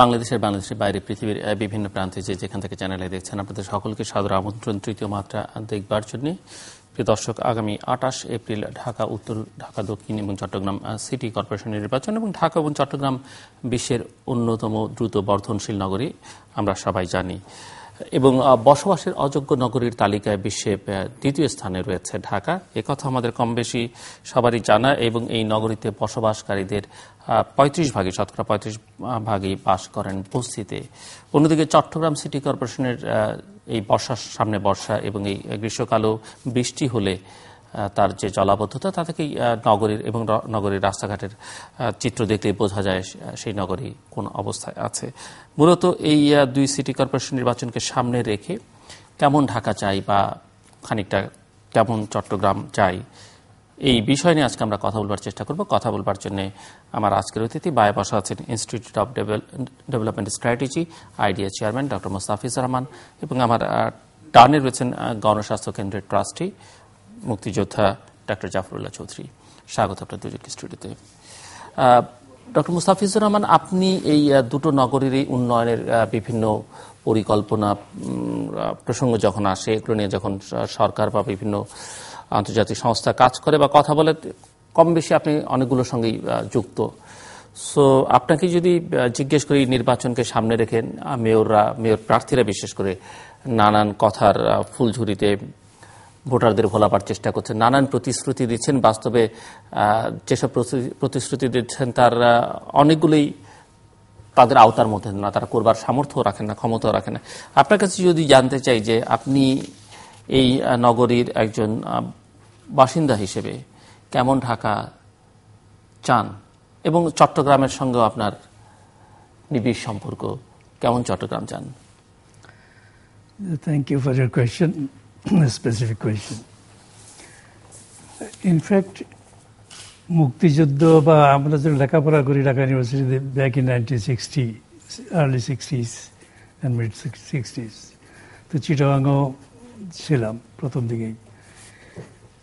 বাংলাদেশের বাংলাদেশের বাইরে পৃথিবীর বিভিন্ন প্রান্তে যে যেখান থেকে চ্যানেলে দেখছেন আপনাদের সকলকে সদর আমন্ত্রণ তৃতীয় মাত্রা দেখবার জন্যে প্রিয় দর্শক আগামী আটাশ এপ্রিল ঢাকা উত্তর ঢাকা দক্ষিণ এবং চট্টগ্রাম সিটি কর্পোরেশন নির্বাচন এবং ঢাকা এবং চট্টগ্রাম বিশ্বের অন্যতম দ্রুত বর্ধনশীল নগরী আমরা সবাই জানি এবং বসবাসের অযোগ্য নগরীর তালিকায় বিশ্বে দ্বিতীয় স্থানে রয়েছে ঢাকা একথা আমাদের কম বেশি সবারই জানা এবং এই নগরীতে বসবাসকারীদের পঁয়ত্রিশ ভাগে শতকরা পঁয়ত্রিশ ভাগে বাস করেন বস্তিতে অন্যদিকে চট্টগ্রাম সিটি কর্পোরেশনের এই বর্ষার সামনে বর্ষা এবং এই গ্রীষ্মকালও বৃষ্টি হলে তার যে জলাবদ্ধতা তা থেকেই নগরীর এবং নগরীর রাস্তাঘাটের চিত্র দেখতে বোঝা যায় সেই নগরী কোন অবস্থায় আছে মূলত এই দুই সিটি কর্পোরেশন নির্বাচনকে সামনে রেখে কেমন ঢাকা চাই বা খানিকটা কেমন চট্টগ্রাম চাই এই বিষয় নিয়ে আজকে আমরা কথা বলবার চেষ্টা করব কথা বলবার জন্য আমার আজকের অতিথি বায় বসা আছেন institute of development strategy idea chairman doctor Mostafizur Rahman এবং আমার টার্নে রয়েছেন গণস্বাস্থ্য কেন্দ্রের ট্রাস্টি মুক্তিযোদ্ধা ডক্টর জাফরুল্লাহ চৌধুরী স্বাগত আপনার দুজনকে স্টুডিওতে ডক্টর মুস্তাফিজুর রহমান আপনি এই দুটো নগরীরই উন্নয়নের বিভিন্ন পরিকল্পনা প্রসঙ্গ যখন আসে এগুলো নিয়ে যখন সরকার বা বিভিন্ন আন্তর্জাতিক সংস্থা কাজ করে বা কথা বলে কম বেশি আপনি অনেকগুলোর সঙ্গেই যুক্ত সো আপনাকে যদি জিজ্ঞেস করি নির্বাচনকে সামনে রেখে মেয়ররা মেয়র প্রার্থীরা বিশেষ করে নানান কথার ফুলঝুরিতে ভোটারদের ভোলাবার চেষ্টা করছেন নানান প্রতিশ্রুতি দিচ্ছেন বাস্তবে যেসব প্রতিশ্রুতি দিচ্ছেন তার অনেকগুলোই তাদের আওতার মধ্যে না তারা করবার সামর্থ্য রাখেন না ক্ষমতাও রাখেন না আপনার কাছে যদি জানতে চাই যে আপনি এই নগরীর একজন বাসিন্দা হিসেবে কেমন ঢাকা চান এবং চট্টগ্রামের সঙ্গে আপনার নিবিড় সম্পর্ক কেমন চট্টগ্রাম চান thank you for your question in fact মুক্তিযুদ্ধ বা আমরা যে লেখাপড়া করি ঢাকা ইউনিভার্সিটিতে back in nineteen sixty early sixties mid sixties তো চিটাগাঙ্গ ছিলাম প্রথম দিকেই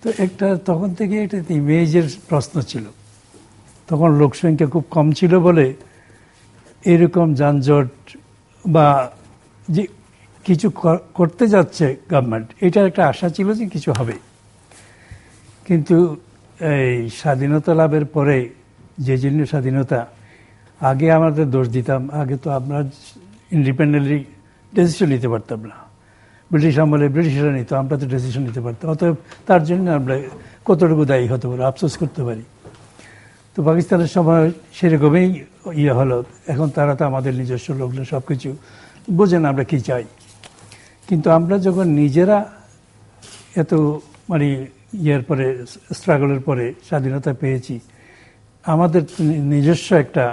তো একটা তখন থেকে এটা ইমেজের প্রশ্ন ছিল তখন লোকসংখ্যা খুব কম ছিল বলে এরকম যানজট বা যে কিছু করতে যাচ্ছে গভর্নমেন্ট এটা একটা আশা ছিল যে কিছু হবে কিন্তু এই স্বাধীনতা লাভের পরে যে জন্য স্বাধীনতা আগে আমাদের দোষ দিতাম আগে তো আমরা ইন্ডিপেন্ডেন্টলি ডিসিশন নিতে পারতাম না ব্রিটিশ আমলে ব্রিটিশরা নিত আমরা তো ডিসিশন নিতে পারতাম অতএব তার জন্য আমরা কতটুকু দায়ী হতে পারি আফসোস করতে পারি তো পাকিস্তানের সময় সেরকমই ইয়ে হলো এখন তারা তো আমাদের নিজস্ব লোকরা সব কিছু বোঝে না আমরা কী চাই কিন্তু আমরা যখন নিজেরা এত মানে ইয়ের পরে স্ট্রাগলের পরে স্বাধীনতা পেয়েছি আমাদের নিজস্ব একটা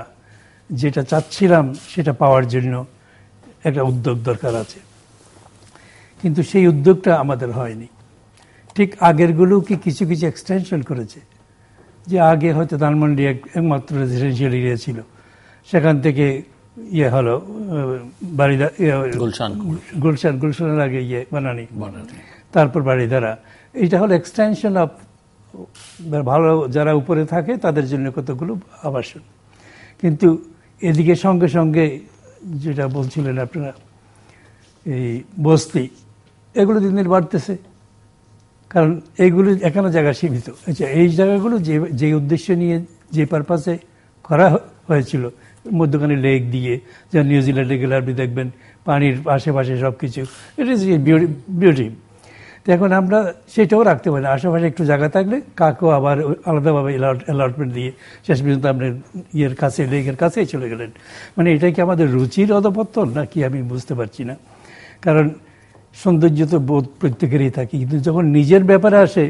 যেটা চাচ্ছিলাম সেটা পাওয়ার জন্য একটা উদ্যোগ দরকার আছে কিন্তু সেই উদ্যোগটা আমাদের হয়নি ঠিক আগেরগুলো কি কিছু কিছু এক্সটেনশন করেছে যে আগে হয়তো ধানমন্ডি একমাত্র রেসিডেন্সিয়াল এরিয়া ছিল সেখান থেকে ইয়ে হলো ইয়ে, গুলশান গুলশান গুলশানের আগে ইয়ে বানানি তারপর বাড়িধারা এটা হলো এক্সটেনশন অফ ভালো যারা উপরে থাকে তাদের জন্য কতগুলো আবাসন কিন্তু এদিকে সঙ্গে সঙ্গে যেটা বলছিলেন আপনারা এই বস্তি এগুলো দিন দিন বাড়তেছে কারণ এইগুলো এখানে জায়গা সীমিত আচ্ছা এই জায়গাগুলো যে যে উদ্দেশ্য নিয়ে যে পারপাসে করা হয়েছিল মধ্যখানে লেক দিয়ে যেমন নিউজিল্যান্ডে গেলে আপনি দেখবেন পানির আশেপাশে সব কিছু ইট ইজ বিউটি তো এখন আমরা সেটাও রাখতে পারি আশেপাশে একটু জায়গা থাকলে কাকেও আবার আলাদাভাবে অ্যালটমেন্ট দিয়ে শেষ পর্যন্ত আপনি ইয়ের কাছে লেকের কাছেই চলে গেলেন মানে এটা কি আমাদের রুচির অধপত্তন নাকি আমি বুঝতে পারছি না কারণ সৌন্দর্য তো বোধ প্রত্যেকেরই থাকে কিন্তু যখন নিজের ব্যাপারে আসে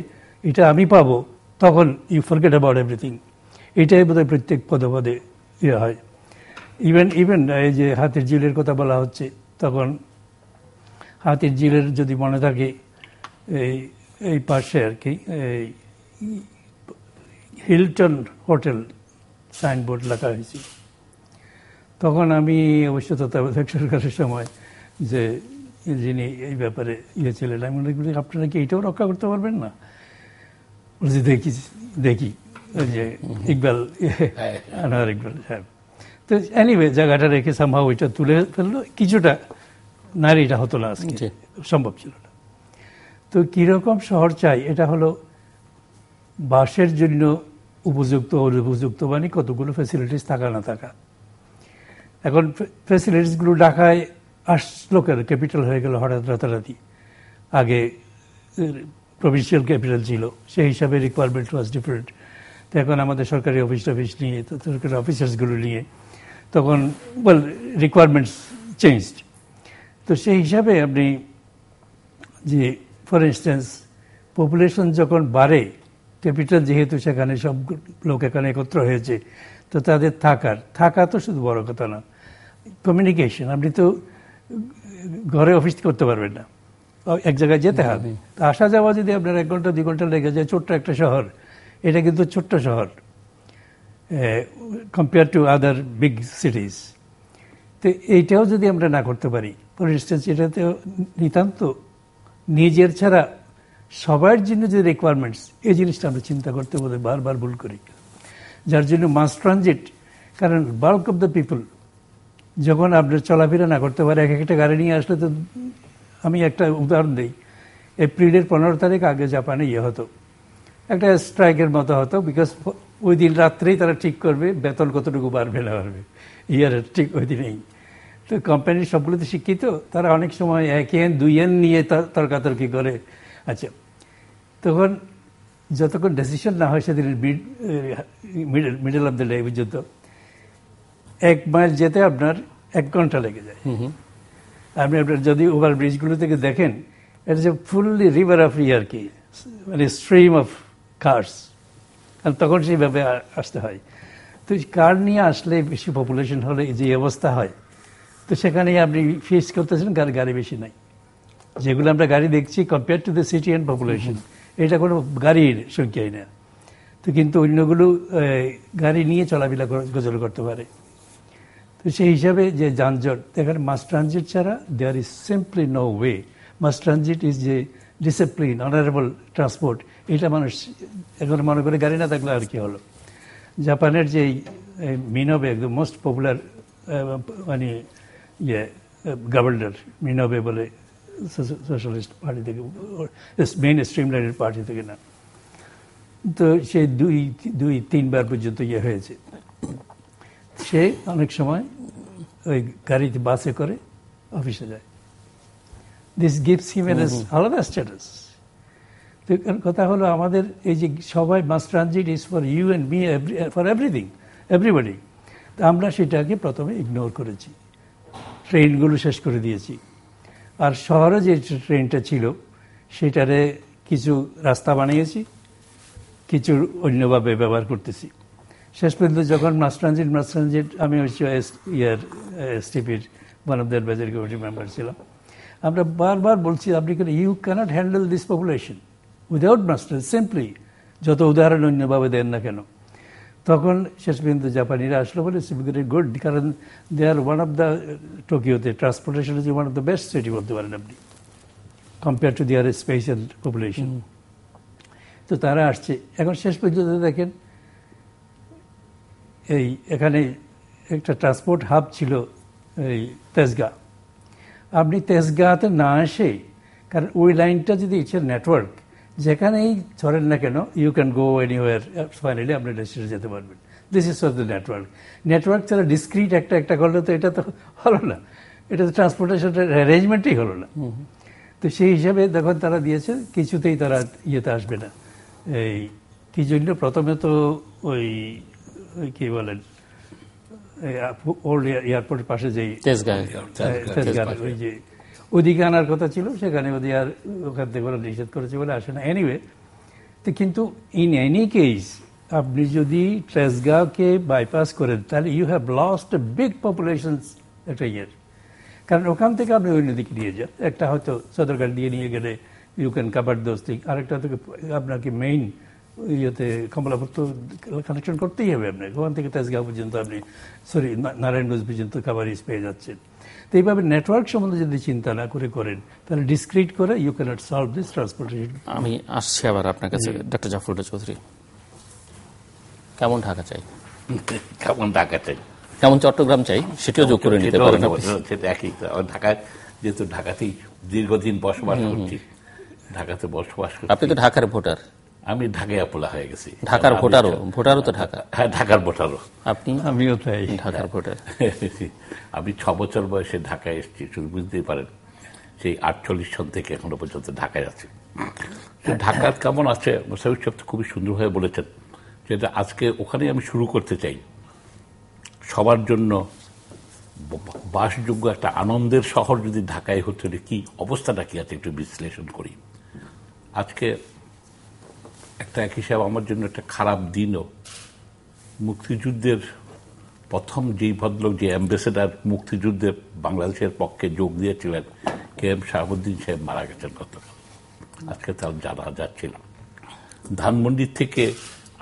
এটা আমি পাবো তখন ইউ ফরগেট অ্যাবাউট এভরিথিং এটাই বোধহয় প্রত্যেক পদে পদে ইয়ে হয় ইভেন ইভেন এই যে হাতের জিলের কথা বলা হচ্ছে তখন হাতের জিলের যদি মনে থাকে এই এই পাশে আর কি এই হিলটন হোটেল সাইনবোর্ড লেখা হয়েছে তখন আমি অবশ্য তত্ত্বাবধায়ক সরকারের সময় যে যিনি এই ব্যাপারে ইয়ে ছিলেন আমি মনে করি আপনারা কি এটাও রক্ষা করতে পারবেন না বলছি দেখি দেখি যে ইকবাল আনোয়ার ইকবাল সাহেব তো এনিওয়ে জায়গাটা রেখে সম্ভব ওইটা তুলে ফেললো কিছুটা নারীটা হতো না আজকে সম্ভব ছিল না তো কীরকম শহর চাই এটা হলো বাসের জন্য উপযুক্ত অনুপযুক্ত মানে কতগুলো ফেসিলিটিস থাকা না থাকা এখন ফেসিলিটিসগুলো ঢাকায় আসলো কেন ক্যাপিটাল হয়ে গেল হঠাৎ রাতারাতি আগে প্রভিন্সিয়াল ক্যাপিটাল ছিল সেই হিসাবে রিকোয়ারমেন্ট ওয়াজ ডিফারেন্ট তো এখন আমাদের সরকারি অফিস টফিস নিয়ে সরকারি অফিসার্সগুলো নিয়ে তখন বল রিকোয়ারমেন্টস চেঞ্জ তো সেই হিসাবে আপনি যে ফর ইনস্ট্যান্স পপুলেশন যখন বাড়ে ক্যাপিটাল যেহেতু সেখানে সব লোক এখানে একত্র হয়েছে তো তাদের থাকার থাকা তো শুধু বড় কথা না কমিউনিকেশন আপনি তো ঘরে অফিস করতে পারবেন না এক জায়গায় যেতে হবে আসা যাওয়া যদি আপনার এক ঘন্টা দুই ঘন্টা লেগে যায় ছোট্ট একটা শহর এটা কিন্তু ছোট্ট শহর compare to other big cities তো এইটাও যদি আমরা না করতে পারি ফর ইনস্টেন্স এটাতে নিতান্ত নিজের ছাড়া সবার জন্য যে রিকোয়ারমেন্টস এই জিনিসটা আমরা চিন্তা করতে বোধ বারবার ভুল করি যার জন্য মাস ট্রানজিট কারণ বাল্ক অফ দ্য পিপল যখন আপনি চলাফেরা না করতে পারে এক একটা গাড়ি নিয়ে আসলে তো আমি একটা উদাহরণ দিই এপ্রিলের পনেরো তারিখ আগে জাপানে ইয়ে হতো একটা স্ট্রাইকের মতো হতো বিকজ ওই দিন রাত্রেই তারা ঠিক করবে বেতন কতটুকু বাড়বে না বাড়বে ইয়ারের ঠিক ওই দিনেই তো কোম্পানির সবগুলো তো শিক্ষিত তারা অনেক সময় এক এন দুই এন নিয়ে তর্কাতর্কি করে আচ্ছা তখন যতক্ষণ ডিসিশন না হয় সেদিন middle middle of the day পর্যন্ত এক মাইল যেতে আপনার এক ঘন্টা লেগে যায় আপনি আপনার যদি ওভার ব্রিজগুলো থেকে দেখেন এটা যে ফুললি রিভার অফ ইয়ার কি মানে স্ট্রিম অফ কার্স আর তখন সেইভাবে আসতে হয় তো কার নিয়ে আসলে বেশি পপুলেশন হলে যে অবস্থা হয় তো সেখানে আপনি ফেস করতেছেন কার গাড়ি বেশি নাই যেগুলো আমরা গাড়ি দেখছি compare to the city and population এটা কোনো গাড়ির সংখ্যাই না তো কিন্তু অন্যগুলো গাড়ি নিয়ে চলাফেরা গোজল করতে পারে তো সেই হিসাবে যে যানজট দেখেন মাস ট্রানজিট ছাড়া there is simply no way mass transit is যে ডিসিপ্লিন অনারেবল ট্রান্সপোর্ট এটা মানুষ এখন মনে করে গাড়ি না থাকলে আর কি হলো জাপানের যে মিনবে একদম মোস্ট পপুলার মানে ইয়ে গভর্নর মিনবে বলে সোশ্যালিস্ট পার্টি থেকে মেইন স্ট্রিম লাইনের পার্টি থেকে না তো সেই দুই দুই তিনবার পর্যন্ত ইয়ে হয়েছে সে অনেক সময় ওই গাড়িতে বাসে করে অফিসে যায় দিস গিভস হিম এস আলাদা স্ট্যাটাস তো কথা হলো আমাদের এই যে সবাই mass transit is for you and me for everything everybody তা আমরা সেটাকে প্রথমে ইগনোর করেছি ট্রেনগুলো শেষ করে দিয়েছি আর শহরে যে ট্রেনটা ছিল সেটারে কিছু রাস্তা বানিয়েছি কিছু অন্যভাবে ব্যবহার করতেছি শেষ পর্যন্ত যখন মাস্টারঞ্জিত ট্রানজিট আমি হচ্ছে ইয়ার এসটিপির দ্য অ্যাডভাইজারি কমিটি মেম্বার ছিলাম আমরা বারবার বলছি আপনি কেন you can't handle this population without মাস্টার সিম্পলি যত উদাহরণ অন্যভাবে দেন না কেন তখন শেষ পর্যন্ত জাপানিরা আসলো বলে সিপিগুলি গুড কারণ they are one of the টোকিওতে transportation is one of the best city বলতে পারেন আপনি কম্পেয়ার টু আর স্পেশাল পপুলেশন তো তারা আসছে এখন শেষ পর্যন্ত দেখেন এই এখানে একটা ট্রান্সপোর্ট হাব ছিল এই তেজগা আপনি তেজগাতে না এসে কারণ ওই লাইনটা যদি ইচ্ছে নেটওয়ার্ক যেখানেই ধরেন না কেন you can go anywhere finally আপনি ডেস্টিনে যেতে পারবেন this is for the network network ছাড়া ডিসক্রিট একটা একটা করলে তো এটা তো হলো না এটা তো ট্রান্সপোর্টেশনের অ্যারেঞ্জমেন্টই হলো না তো সেই হিসাবে দেখুন তারা দিয়েছে কিছুতেই তারা ইয়েতে আসবে না এই কি জন্য প্রথমে তো ওই কি বলেন এয়ারপোর্টের পাশে যে আনার কথা ছিল সেখানে আর ওখান থেকে নিষেধ করেছে বলে আসে না এনিওয়ে তো কিন্তু ইন এনি কেস আপনি যদি ট্রেসগাঁওকে বাইপাস করেন তাহলে you have lost big population একটা ইয়ের কারণ ওখান থেকে আপনি অন্যদিকে নিয়ে যান একটা হয়তো সদরঘাট দিয়ে নিয়ে গেলে ইউ ক্যান কাভার দোস্তি আরেকটা থেকে আপনাকে মেইন ইয়েতে কমলাপুর তো কানেকশন করতেই হবে আপনাকে ওখান থেকে তেজগাঁও পর্যন্ত আপনি সরি নারায়ণগঞ্জ পর্যন্ত কাভারেজ পেয়ে যাচ্ছেন তো এইভাবে নেটওয়ার্ক সম্বন্ধে যদি চিন্তা না করে করেন তাহলে ডিসক্রিট করে you can't solve this transportation আমি আসছি আবার আপনার কাছে ডক্টর জাফরুল্লাহ চৌধুরী কেমন ঢাকা চাই কেমন ঢাকা চাই কেমন চট্টগ্রাম চাই সেটিও যোগ করে নিতে পারেন একই ঢাকা যেহেতু ঢাকাতেই দীর্ঘদিন বসবাস করছি ঢাকাতে বসবাস আপনি তো ঢাকার ভোটার আমি ঢাকায় আপলা হয়ে গেছি ঢাকার ভোটারও ভোটারও তো ঢাকা হ্যাঁ ঢাকার ভোটারও আপনি আমিও তাই ঢাকার ভোটার আমি ছ বছর বয়সে ঢাকায় এসেছি শুধু বুঝতেই পারেন সেই আটচল্লিশ সন থেকে এখনো পর্যন্ত ঢাকায় আছে ঢাকার কেমন আছে মোসাহিব সাহেব তো খুবই সুন্দরভাবে বলেছেন যেটা আজকে ওখানে আমি শুরু করতে চাই সবার জন্য বাসযোগ্য একটা আনন্দের শহর যদি ঢাকায় হতে হলে কী অবস্থাটা কী আছে একটু বিশ্লেষণ করি আজকে একটা এক হিসাব আমার জন্য একটা খারাপ দিনও মুক্তিযুদ্ধের প্রথম যেই ভদ্রলোক যে অ্যাম্বাসেডার মুক্তিযুদ্ধে বাংলাদেশের পক্ষে যোগ দিয়েছিলেন কে এম শাহাবুদ্দিন সাহেব মারা গেছেন গতকাল আজকে তার জানা যাচ্ছিল ধানমন্ডি থেকে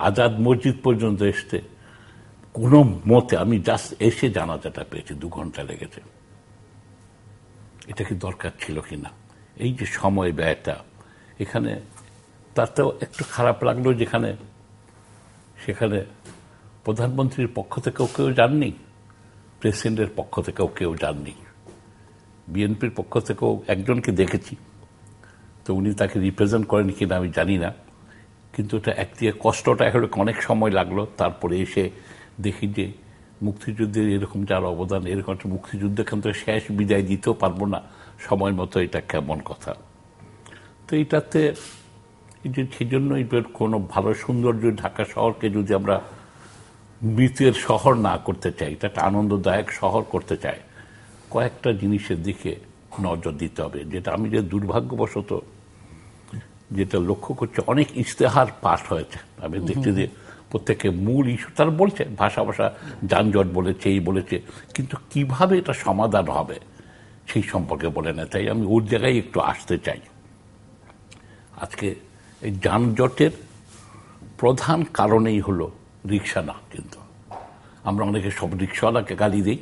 আজাদ মসজিদ পর্যন্ত এসতে কোনো মতে আমি জাস্ট এসে জানাজাটা পেয়েছি দু ঘন্টা লেগেছে এটা কি দরকার ছিল কিনা এই যে সময় ব্যয়টা এখানে তাতেও একটু খারাপ লাগলো যেখানে সেখানে প্রধানমন্ত্রীর পক্ষ থেকেও কেউ যাননি প্রেসিডেন্টের পক্ষ থেকেও কেউ যাননি বিএনপির পক্ষ থেকেও একজনকে দেখেছি তো উনি তাকে রিপ্রেজেন্ট করেন কিনা আমি জানি না কিন্তু এটা একদিকে কষ্টটা এখন অনেক সময় লাগলো তারপরে এসে দেখি যে মুক্তিযুদ্ধের এরকম যার অবদান এরকম একটা মুক্তিযুদ্ধ কিন্তু শেষ বিদায় দিতেও পারবো না সময় মতো এটা কেমন কথা তো এটাতে সেজন্য কোনো ভালো সৌন্দর্য ঢাকা শহরকে যদি আমরা মৃতের শহর না করতে চাই এটা একটা আনন্দদায়ক শহর করতে চাই কয়েকটা জিনিসের দিকে নজর দিতে হবে যেটা আমি যে দুর্ভাগ্যবশত যেটা লক্ষ্য করছে অনেক ইশতেহার পাশ হয়েছে আমি দেখছি যে প্রত্যেকে মূল ইস্যু তারা বলছে ভাষা ভাষা যানজট বলেছে এই বলেছে কিন্তু কিভাবে এটা সমাধান হবে সেই সম্পর্কে বলে না তাই আমি ওর জায়গায় একটু আসতে চাই আজকে এই যানজটের প্রধান কারণেই হলো রিক্সা না কিন্তু আমরা অনেকে সব রিক্সাওয়ালাকে গালি দিই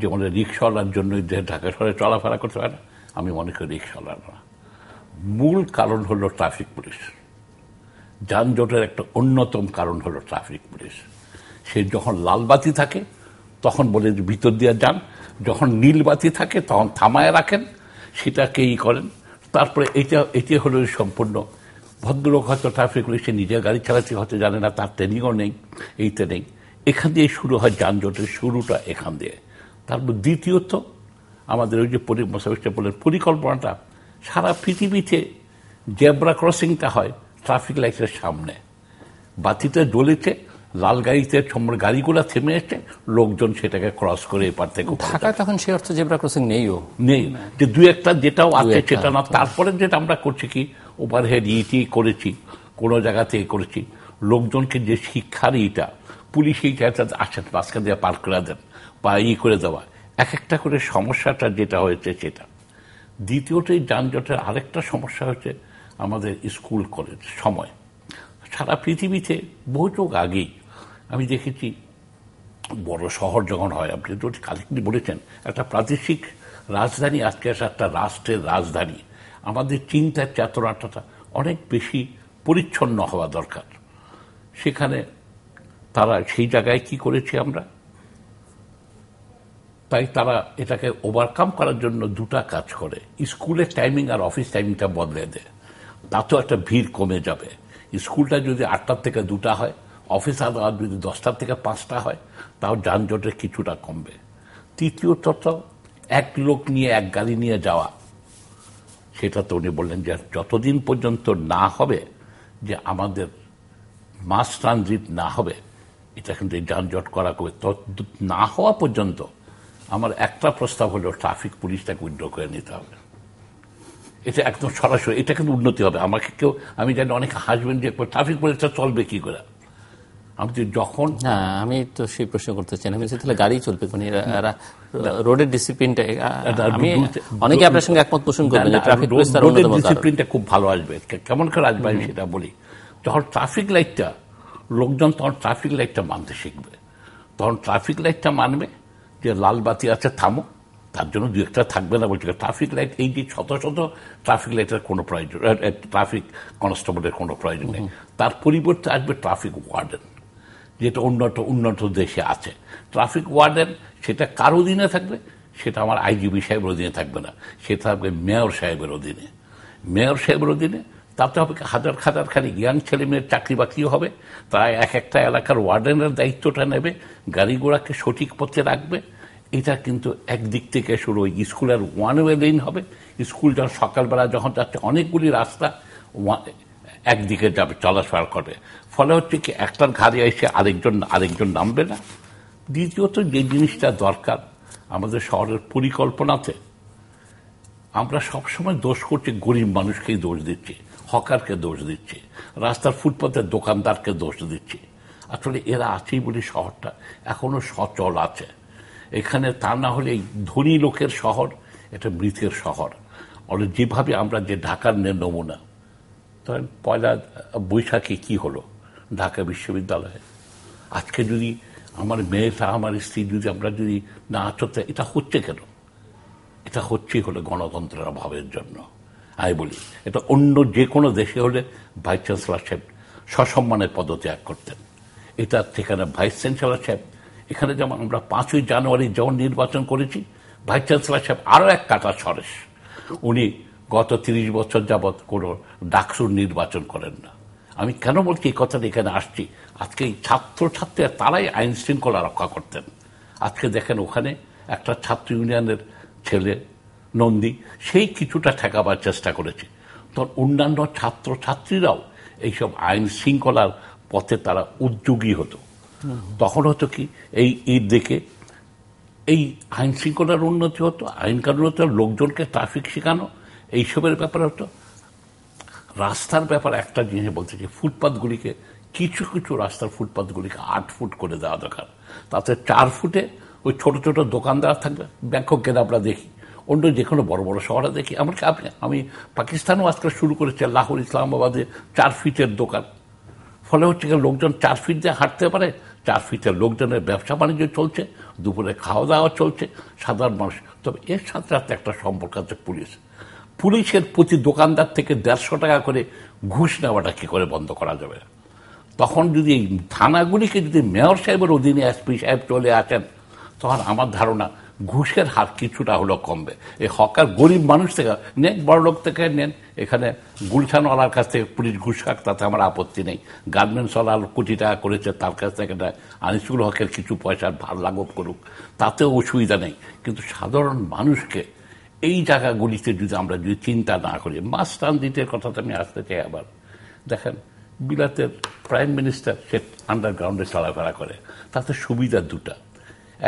যে মানে রিক্সাওয়ালার জন্যই ঢাকা শহরে চলাফেরা করতে পারে না আমি মনে করি না মূল কারণ হলো ট্রাফিক পুলিশ যানজটের একটা অন্যতম কারণ হলো ট্রাফিক পুলিশ সে যখন লালবাতি থাকে তখন বলে যে ভিতর দিয়ে যান যখন নীলবাতি থাকে তখন থামায় রাখেন সেটাকেই করেন তারপরে এটা এটি হলো সম্পূর্ণ ভদ্রলোক হয়তো ট্রাফিক পুলিশে নিজের গাড়ি চালাতে হয়তো জানে না তার ট্রেনিংও নেই এইতে নেই এখান দিয়ে শুরু হয় যানজটের শুরুটা এখান দিয়ে তারপর দ্বিতীয়ত আমাদের ওই যে মোসাফিসটা বললেন পরিকল্পনাটা সারা পৃথিবীতে জেব্রা ক্রসিংটা হয় ট্রাফিক লাইটের সামনে বাতিতে জ্বলেছে লাল গাড়িতে গাড়িগুলো থেমে এসছে লোকজন সেটাকে ক্রস করে এপার থেকে ঢাকায় তখন সে অর্থ জেব্রা ক্রসিং নেইও নেই যে দু একটা যেটাও আছে সেটা না আচ্ছা। তারপরে যেটা আমরা করছি কি ওভারহেড ইটি করেছি কোনো জায়গাতে করেছি লোকজনকে যে শিক্ষার ইটা পুলিশ এইটা আসেন মাঝখান দিয়ে পার করে দেন বা ই করে দেওয়া এক একটা করে সমস্যাটা যেটা হয়েছে সেটা দ্বিতীয়তে যানজটের আরেকটা সমস্যা হচ্ছে আমাদের স্কুল কলেজ সময় সারা পৃথিবীতে বহু চোখ আগেই আমি দেখেছি বড় শহর যখন হয় আপনি যদি কালেক্টিভ বলেছেন একটা প্রাদেশিক রাজধানী আজকে একটা রাষ্ট্রের রাজধানী আমাদের চিন্তার চেতনাটা অনেক বেশি পরিচ্ছন্ন হওয়া দরকার সেখানে তারা সেই জায়গায় কি করেছি আমরা তাই তারা এটাকে ওভারকাম করার জন্য দুটা কাজ করে স্কুলের টাইমিং আর অফিস টাইমিংটা বদলে দেয় তাতেও একটা ভিড় কমে যাবে স্কুলটা যদি আটটার থেকে দুটা হয় অফিস আদালত যদি দশটার থেকে পাঁচটা হয় তাও যানজটের কিছুটা কমবে তৃতীয়ত এক লোক নিয়ে এক গাড়ি নিয়ে যাওয়া সেটা তো উনি বললেন যে যতদিন পর্যন্ত না হবে যে আমাদের মাস ট্রানজিট না হবে এটা কিন্তু এই যানজট করা কবে না হওয়া পর্যন্ত আমার একটা প্রস্তাব হলো ট্রাফিক পুলিশটাকে উইড্র করে নিতে হবে এটা একদম সরাসরি এটা কিন্তু উন্নতি হবে আমাকে কেউ আমি জানি অনেকে হাসবেন যে ট্রাফিক পুলিশটা চলবে কি করে আমি যখন হ্যাঁ আমি তো সেই প্রশ্ন করতে চাই আমি তাহলে গাড়ি চলবে মানে রোডের ডিসিপ্লিনটা অনেকে আপনার সঙ্গে একমত পোষণ করবেন ট্রাফিক পুলিশ ডিসিপ্লিনটা খুব ভালো আসবে কেমন করে আসবে আমি সেটা বলি যখন ট্রাফিক লাইটটা লোকজন তখন ট্রাফিক লাইটটা মানতে শিখবে তখন ট্রাফিক লাইটটা মানবে যে লাল বাতি আছে থামো তার জন্য দু একটা থাকবে না বলছি ট্রাফিক লাইট এই যে শত শত ট্রাফিক লাইটের কোনো প্রয়োজন ট্রাফিক কনস্টেবলের কোনো প্রয়োজন নেই তার পরিবর্তে আসবে ট্রাফিক ওয়ার্ডেন যেটা উন্নত উন্নত দেশে আছে ট্রাফিক ওয়ার্ডেন সেটা কার অধীনে থাকবে সেটা আমার আইজিবি সাহেবের অধীনে থাকবে না সেটা থাকবে মেয়র সাহেবের অধীনে মেয়র সাহেবের অধীনে তাতে হবে হাজার হাজার খানি ইয়াং ছেলে মেয়ের চাকরি বাকরিও হবে তারা এক একটা এলাকার ওয়ার্ডেনের দায়িত্বটা নেবে গাড়ি ঘোড়াকে সঠিক পথে রাখবে এটা কিন্তু একদিক থেকে শুরু ওই স্কুলের ওয়ান ওয়ে লেন হবে স্কুল যখন সকালবেলা যখন যাচ্ছে অনেকগুলি রাস্তা একদিকে যাবে চলাফেরা করে ফলে হচ্ছে কি একটার ঘাড়ে এসে আরেকজন আরেকজন নামবে না দ্বিতীয়ত যে জিনিসটা দরকার আমাদের শহরের পরিকল্পনাতে আমরা সবসময় দোষ করছি গরিব মানুষকেই দোষ দিচ্ছি হকারকে দোষ দিচ্ছি রাস্তার ফুটপাথের দোকানদারকে দোষ দিচ্ছি আসলে এরা আছেই বলে শহরটা এখনো সচল আছে এখানে তা না হলে এই ধনী লোকের শহর এটা মৃতের শহর অনেক যেভাবে আমরা যে ঢাকার নিয়ে নমুনা ধরেন পয়লা বৈশাখে কি হলো ঢাকা বিশ্ববিদ্যালয়ে আজকে যদি আমার মেয়েটা আমার স্ত্রী যদি আমরা যদি না চলতে এটা হচ্ছে কেন এটা হচ্ছেই হলে গণতন্ত্রের অভাবের জন্য আমি বলি এটা অন্য যে কোনো দেশে হলে ভাইস চ্যান্সেলার সাহেব সসম্মানের পদত্যাগ করতেন এটা সেখানে ভাইস চ্যান্সেলার সাহেব এখানে যেমন আমরা পাঁচই জানুয়ারি যেমন নির্বাচন করেছি ভাইস চ্যান্সেলার সাহেব আরও এক কাটা সরেশ উনি গত তিরিশ বছর যাবৎ কোনো ডাকসুর নির্বাচন করেন না আমি কেন বলছি এই কথাটা এখানে আসছি আজকে এই ছাত্রছাত্রীরা তারাই আইন শৃঙ্খলা রক্ষা করতেন আজকে দেখেন ওখানে একটা ছাত্র ইউনিয়নের ছেলে নন্দী সেই কিছুটা ঠেকাবার চেষ্টা করেছে তো অন্যান্য ছাত্রছাত্রীরাও এইসব আইন শৃঙ্খলার পথে তারা উদ্যোগী হতো তখন হতো কি এই ঈদ দেখে এই আইন শৃঙ্খলার উন্নতি হতো আইন হতো লোকজনকে ট্রাফিক শেখানো এইসবের ব্যাপারে হতো রাস্তার ব্যাপার একটা জিনিস বলতে যে ফুটপাথগুলিকে কিছু কিছু রাস্তার ফুটপাথগুলিকে আট ফুট করে দেওয়া দরকার তাতে চার ফুটে ওই ছোট ছোট দোকানদার থাকবে ব্যাংককের আমরা দেখি অন্য যে কোনো বড় বড় শহরে দেখি এমনকি আপনি আমি পাকিস্তানও আজকাল শুরু করেছে লাহোর ইসলামাবাদে চার ফিটের দোকান ফলে হচ্ছে লোকজন চার ফিট দিয়ে হাঁটতে পারে চার ফিটের লোকজনের ব্যবসা বাণিজ্য চলছে দুপুরে খাওয়া দাওয়া চলছে সাধারণ মানুষ তবে এর সাথে সাথে একটা সম্পর্ক আছে পুলিশ পুলিশের প্রতি দোকানদার থেকে দেড়শো টাকা করে ঘুষ নেওয়াটা কি করে বন্ধ করা যাবে তখন যদি এই থানাগুলিকে যদি মেয়র সাহেবের অধীনে এসপি সাহেব চলে আসেন তখন আমার ধারণা ঘুষের হার কিছুটা হলেও কমবে এই হকার গরিব মানুষ থেকে নেন বড় লোক থেকে নেন এখানে গুলশানওয়ালার কাছ থেকে পুলিশ ঘুষ খাক তাতে আমার আপত্তি নেই গার্মেন্টসওয়ালার কোটি টাকা করেছে তার কাছ থেকে নেয় আনিসুল হকের কিছু পয়সার ভার লাঘব করুক তাতেও অসুবিধা নেই কিন্তু সাধারণ মানুষকে এই জায়গাগুলিতে যদি আমরা যদি চিন্তা না করি মাস দিতে কথা তো আমি আসতে চাই আবার দেখেন বিলাতের প্রাইম মিনিস্টার সে আন্ডারগ্রাউন্ডে চলাফেরা করে তাতে সুবিধা দুটা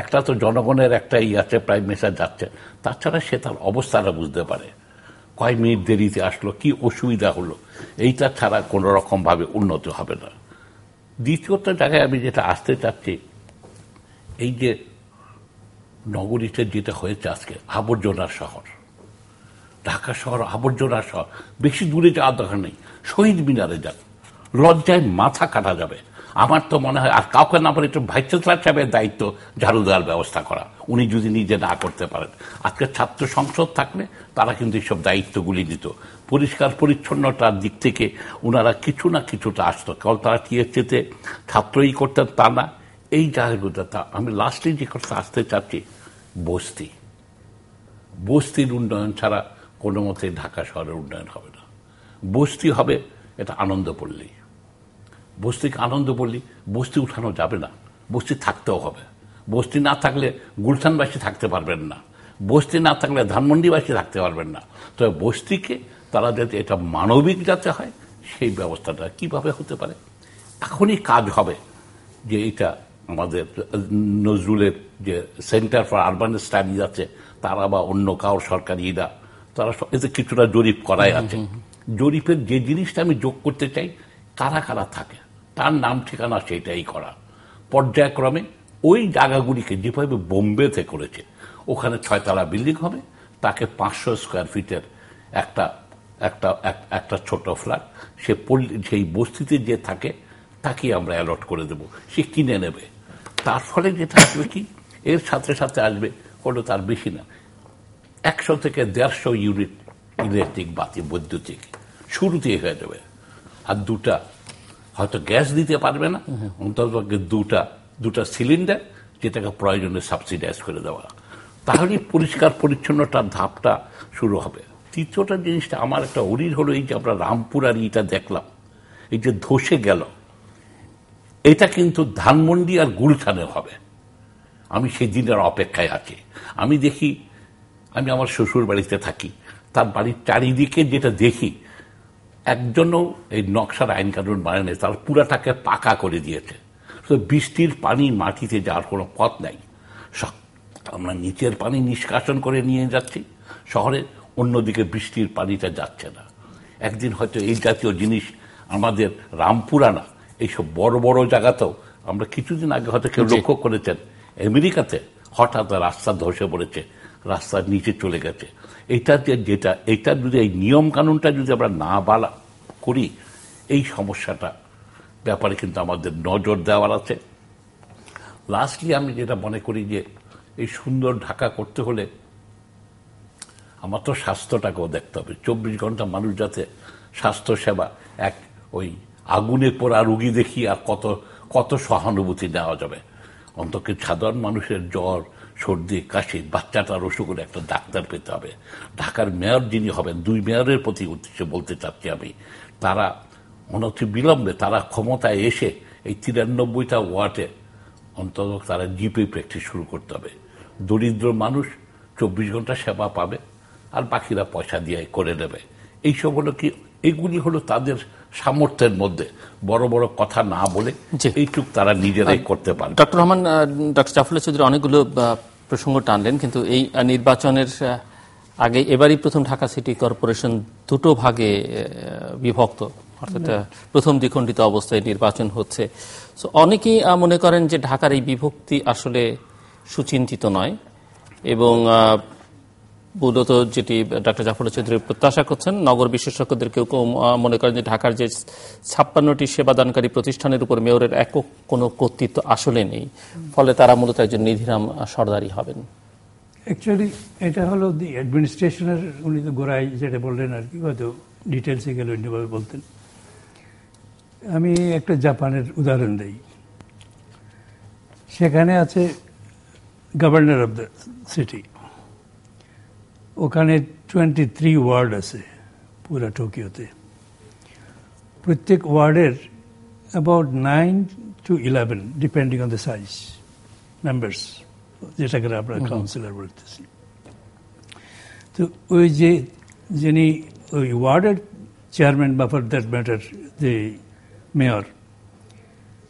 একটা তো জনগণের একটা ইয়ে আছে প্রাইম মিনিস্টার যাচ্ছে তাছাড়া সে তার অবস্থাটা বুঝতে পারে কয় মিনিট দেরিতে আসলো কি অসুবিধা হলো এইটা ছাড়া কোনো রকমভাবে উন্নতি হবে না দ্বিতীয়টা জায়গায় আমি যেটা আসতে চাচ্ছি এই যে নগরীতে যেটা হয়েছে আজকে আবর্জনার শহর ঢাকা শহর আবর্জনার শহর বেশি দূরে যাওয়ার দরকার নেই শহীদ মিনারে যান লজ্জায় মাথা কাটা যাবে আমার তো মনে হয় আর কাউকে না পারে একটু ভাইস চ্যান্সেলার সাহেবের দায়িত্ব ঝাড়ু দেওয়ার ব্যবস্থা করা উনি যদি নিজে না করতে পারেন আজকে ছাত্র সংসদ থাকলে তারা কিন্তু এইসব দায়িত্বগুলি দিত পরিষ্কার পরিচ্ছন্নতার দিক থেকে ওনারা কিছু না কিছুটা আসতো কারণ তারা টিএসসিতে ছাত্রই করতেন তা না এই জায়গাগুলোতে আমি লাস্টলি যে কথা আসতে চাচ্ছি বস্তি বস্তির উন্নয়ন ছাড়া কোনো মতে ঢাকা শহরের উন্নয়ন হবে না বস্তি হবে এটা আনন্দপল্লী বস্তিকে আনন্দপল্লী বস্তি উঠানো যাবে না বস্তি থাকতেও হবে বস্তি না থাকলে গুলশানবাসী থাকতে পারবেন না বস্তি না থাকলে ধানমন্ডিবাসী থাকতে পারবেন না তবে বস্তিকে তারা যাতে এটা মানবিক যাতে হয় সেই ব্যবস্থাটা কিভাবে হতে পারে এখনই কাজ হবে যে এটা আমাদের নজরুলের যে সেন্টার ফর আরবান স্টাডিজ আছে তারা বা অন্য কাউ সরকারিরা তারা এতে কিছুটা জরিপ করাই আছে জরিপের যে জিনিসটা আমি যোগ করতে চাই কারা কারা থাকে তার নাম ঠিকানা সেটাই করা পর্যায়ক্রমে ওই জায়গাগুলিকে যেভাবে বোম্বেতে করেছে ওখানে ছয়তলা বিল্ডিং হবে তাকে পাঁচশো স্কোয়ার ফিটের একটা একটা একটা ছোট ফ্ল্যাট সে সেই বস্তিতে যে থাকে তাকে আমরা অ্যালট করে দেব সে কিনে নেবে তার ফলে যেটা আসবে কি এর সাথে সাথে আসবে কোনো তার বেশি না একশো থেকে দেড়শো ইউনিট ইলেকট্রিক বাতি বৈদ্যুতিক শুরুতেই হয়ে যাবে আর দুটা হয়তো গ্যাস দিতে পারবে না অন্তত দুটা দুটা সিলিন্ডার যেটাকে প্রয়োজনে সাবসিডাইজ করে দেওয়া তাহলে পরিষ্কার পরিচ্ছন্নতার ধাপটা শুরু হবে তৃতীয়টা জিনিসটা আমার একটা অরির হলো এই যে আমরা রামপুরার ইটা দেখলাম এই যে ধসে গেল এটা কিন্তু ধানমন্ডি আর গুলখানে হবে আমি সেই দিনের অপেক্ষায় আছি আমি দেখি আমি আমার শ্বশুর বাড়িতে থাকি তার বাড়ির চারিদিকে যেটা দেখি একজনও এই নকশার আইন কানুন মানে তার পুরাটাকে পাকা করে দিয়েছে তো বৃষ্টির পানি মাটিতে যাওয়ার কোনো পথ নাই আমরা নিচের পানি নিষ্কাশন করে নিয়ে যাচ্ছি শহরে অন্যদিকে বৃষ্টির পানিটা যাচ্ছে না একদিন হয়তো এই জাতীয় জিনিস আমাদের রামপুরা না এইসব বড় বড় জায়গাতেও আমরা কিছুদিন আগে হয়তো কেউ লক্ষ্য করেছেন আমেরিকাতে হঠাৎ রাস্তা ধসে পড়েছে রাস্তার নিচে চলে গেছে এটা যেটা এটা যদি এই নিয়ম কানুনটা যদি আমরা না বালা করি এই সমস্যাটা ব্যাপারে কিন্তু আমাদের নজর দেওয়ার আছে লাস্টলি আমি যেটা মনে করি যে এই সুন্দর ঢাকা করতে হলে আমার তো স্বাস্থ্যটাকেও দেখতে হবে চব্বিশ ঘন্টা মানুষ যাতে স্বাস্থ্যসেবা এক ওই আগুনে পোড়া রুগী দেখি আর কত কত সহানুভূতি দেওয়া যাবে অন্তকে সাধারণ মানুষের জ্বর সর্দি কাশি বাচ্চাটার করে একটা ডাক্তার পেতে হবে ঢাকার মেয়র যিনি হবেন দুই মেয়রের প্রতি উদ্দেশ্যে বলতে চাচ্ছি আমি তারা মনে হচ্ছে বিলম্বে তারা ক্ষমতায় এসে এই তিরানব্বইটা ওয়ার্ডে অন্তত তারা জিপে প্র্যাকটিস শুরু করতে হবে দরিদ্র মানুষ চব্বিশ ঘন্টা সেবা পাবে আর বাকিরা পয়সা দিয়ে করে নেবে এইসব হলো কি এগুলি হলো তাদের সামর্থ্যের মধ্যে বড় বড় কথা না বলে এইটুক তারা নিজেরাই করতে পারে ডক্টর রহমান ডক্টর জাফরুল্লাহ চৌধুরী অনেকগুলো প্রসঙ্গ টানলেন কিন্তু এই নির্বাচনের আগে এবারই প্রথম ঢাকা সিটি কর্পোরেশন দুটো ভাগে বিভক্ত অর্থাৎ প্রথম দ্বিখণ্ডিত অবস্থায় নির্বাচন হচ্ছে সো অনেকেই মনে করেন যে ঢাকার এই বিভক্তি আসলে সুচিন্তিত নয় এবং মূলত যেটি ডাক্তার জাফর চৌধুরী প্রত্যাশা করছেন নগর বিশেষজ্ঞদের কেউ কেউ মনে করেন যে ঢাকার যে ছাপ্পান্নটি সেবাদানকারী প্রতিষ্ঠানের উপর মেয়রের একক কোনো কর্তৃত্ব আসলে নেই ফলে তারা মূলত একজন নিধিরাম সর্দারি হবেন অ্যাকচুয়ালি এটা হলো দি অ্যাডমিনিস্ট্রেশনের উনি তো গোড়াই যেটা বললেন আর কি হয়তো ডিটেলসে গেলে অন্যভাবে বলতেন আমি একটা জাপানের উদাহরণ দিই সেখানে আছে গভর্নর অফ দ্য সিটি ওখানে টোয়েন্টি থ্রি ওয়ার্ড আছে পুরা টোকিওতে প্রত্যেক ওয়ার্ডের about nine to eleven depending on the size members যেটাকে আমরা কাউন্সিলর বলতেছি তো ওই যে যিনি ওই ওয়ার্ডের চেয়ারম্যান বা for that matter the mayor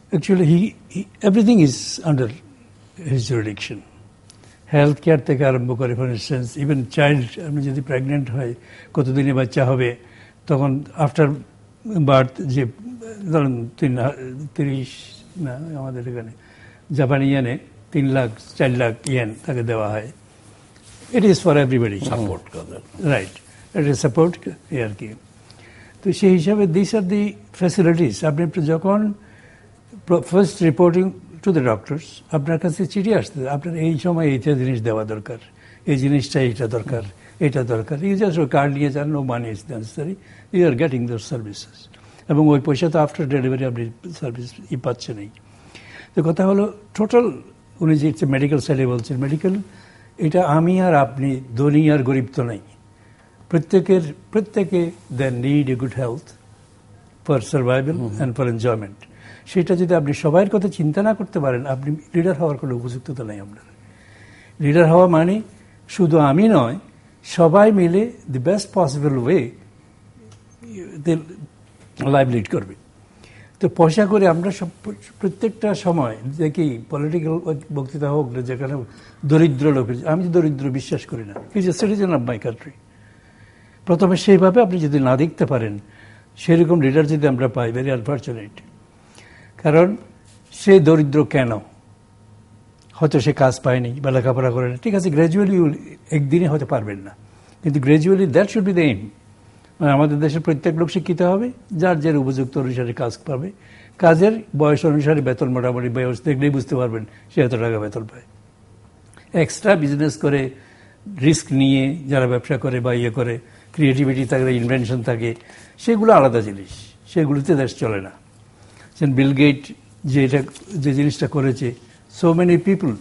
actually he everything is under his jurisdiction. Health care থেকে আরম্ভ করে ফর ইনস্টেন্স ইভেন চাইল্ড আপনি যদি প্রেগনেন্ট হয় কতদিনে বাচ্চা হবে তখন আফটার বার্থ যে ধরুন তিন তিরিশ না আমাদের এখানে জাপানি ইয়ানে তিন লাখ চার লাখ ইয়ান তাকে দেওয়া হয় it is for everybody support right it is support আর কি তো সেই হিসাবে দিস আর দি ফ্যাসিলিটিস আপনি যখন first reporting to the doctors আপনার কাছে চিঠি আসতে আপনার এই সময় এইটা জিনিস দেওয়া দরকার এই জিনিসটা এইটা দরকার এটা দরকার ইউ জাস্ট ওই কার্ড নিয়ে যান no money is necessary you are getting door services এবং ওই পয়সা তো আফটার ডেলিভারি আপনি সার্ভিস ই এই তো কথা হলো টোটাল উনি যে মেডিকেল সাইডে বলছেন মেডিকেল এটা আমি আর আপনি ধনী আর গরিব তো নেই প্রত্যেকের প্রত্যেকে then need a good health for survival and for enjoyment সেটা যদি আপনি সবাইয়ের কথা চিন্তা না করতে পারেন আপনি লিডার হওয়ার কোনো উপযুক্ততা নেই আপনার লিডার হওয়া মানে শুধু আমি নয় সবাই মিলে the best possible way live lead করবে তো পয়সা করে আমরা সব প্রত্যেকটা সময় দেখি পলিটিক্যাল বক্তৃতা হোক যেখানে দরিদ্র লোকের আমি দরিদ্র বিশ্বাস করি না is a citizen of my country প্রথমে সেইভাবে আপনি যদি না দেখতে পারেন সেরকম লিডার যদি আমরা পাই ভেরি আনফর্চুনেট কারণ সে দরিদ্র কেন হয়তো সে কাজ পায়নি বা লেখাপড়া করেনি ঠিক আছে গ্রাজুয়ালি একদিনে হতে পারবেন না কিন্তু gradually that should be the aim মানে আমাদের দেশের প্রত্যেক লোক শিক্ষিত হবে যার যার উপযুক্ত অনুসারে কাজ পাবে কাজের বয়স অনুসারে বেতন মোটামুটি বয়স দেখলেই বুঝতে পারবেন সে এত টাকা বেতন পায় এক্সট্রা বিজনেস করে রিস্ক নিয়ে যারা ব্যবসা করে বা ইয়ে করে ক্রিয়েটিভিটি থাকে ইনভেনশন থাকে সেগুলো আলাদা জিনিস সেগুলোতে দেশ চলে না বিল গেট যে এটা যে জিনিসটা করেছে so many people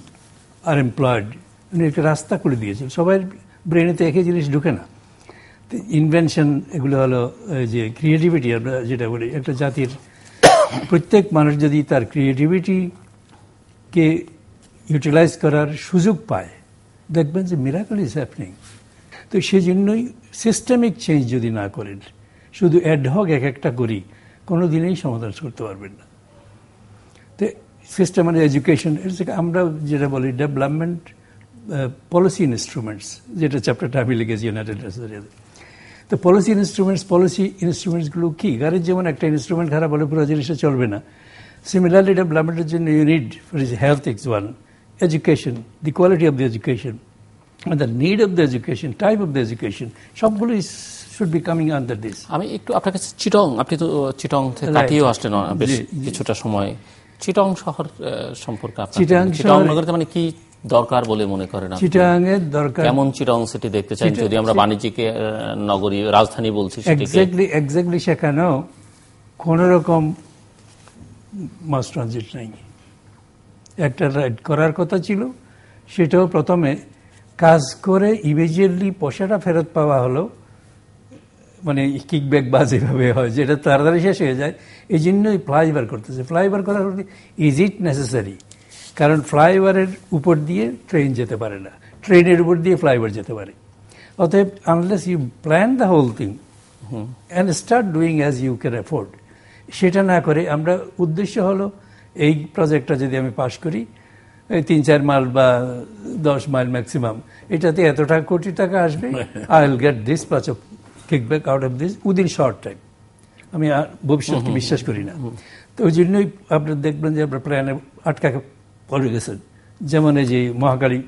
are employed উনি একটা রাস্তা করে দিয়েছে সবাই ব্রেনে তো একই জিনিস ঢুকে না ইনভেনশন এগুলো হলো যে ক্রিয়েটিভিটি আমরা যেটা বলি একটা জাতির প্রত্যেক মানুষ যদি তার ক্রিয়েটিভিটিকে ইউটিলাইজ করার সুযোগ পায় দেখবেন যে মিরাকল ইজ হ্যাপনিং তো সেই জন্যই সিস্টেমিক চেঞ্জ যদি না করেন শুধু অ্যাডহক এক একটা করি কোনো দিনেই সমাধান করতে পারবেন না তো সিস্টেম মানে এডুকেশন আমরা যেটা বলি ডেভেলপমেন্ট পলিসি ইনস্ট্রুমেন্টস যেটা চ্যাপ্টারটা আমি লিখেছি ইউনাইটেড নেশনের তো পলিসি ইনস্ট্রুমেন্টস পলিসি ইনস্ট্রুমেন্টসগুলো কী গাড়ির যেমন একটা ইনস্ট্রুমেন্ট খারাপ হলে পুরো জিনিসটা চলবে না সিমিলারলি ডেভেলপমেন্টের জন্য you need for is health is one education the quality of the education the need of the education type of the education সবগুলোই should be coming under this আমি একটু আপনার কাছে চিটং আপনি তো চিটং কাটিয়েও আসলেন বেশ কিছুটা সময় চিটং শহর সম্পর্কে চিটং চিটং নগরীতে মানে কি দরকার বলে মনে করেন চিটং এর দরকার কেমন চিটং সিটি দেখতে চাই যদি আমরা বাণিজ্যিক নগরী রাজধানী বলছি এক্স্যাক্টলি এক্স্যাক্টলি সেখানেও কোনো রকম মাস ট্রানজিট নাই একটা রাইড করার কথা ছিল সেটাও প্রথমে কাজ করে ইমিডিয়েটলি পয়সাটা ফেরত পাওয়া হলো মানে কিকব্যাক বাজ এভাবে হয় যেটা তাড়াতাড়ি শেষ হয়ে যায় এই জন্যই ফ্লাইওভার করতেছে ফ্লাইওভার করার ইজ ইট নেসেসারি কারণ ফ্লাইওভারের উপর দিয়ে ট্রেন যেতে পারে না ট্রেনের উপর দিয়ে ফ্লাইওভার যেতে পারে অতএব unless you plan the whole thing and start doing as you can afford সেটা না করে আমরা উদ্দেশ্য হলো এই প্রজেক্টটা যদি আমি পাশ করি এই তিন চার মাইল বা দশ মাইল ম্যাক্সিমাম এটাতে এত টাকা কোটি টাকা আসবে I will get this of kick back out of this within short time আমি আর ভবিষ্যৎকে বিশ্বাস করি না তো ওই জন্যই আপনার দেখবেন যে আপনার প্ল্যানে আটকাকে পড়ে গেছেন যেমন এই যে মহাকালী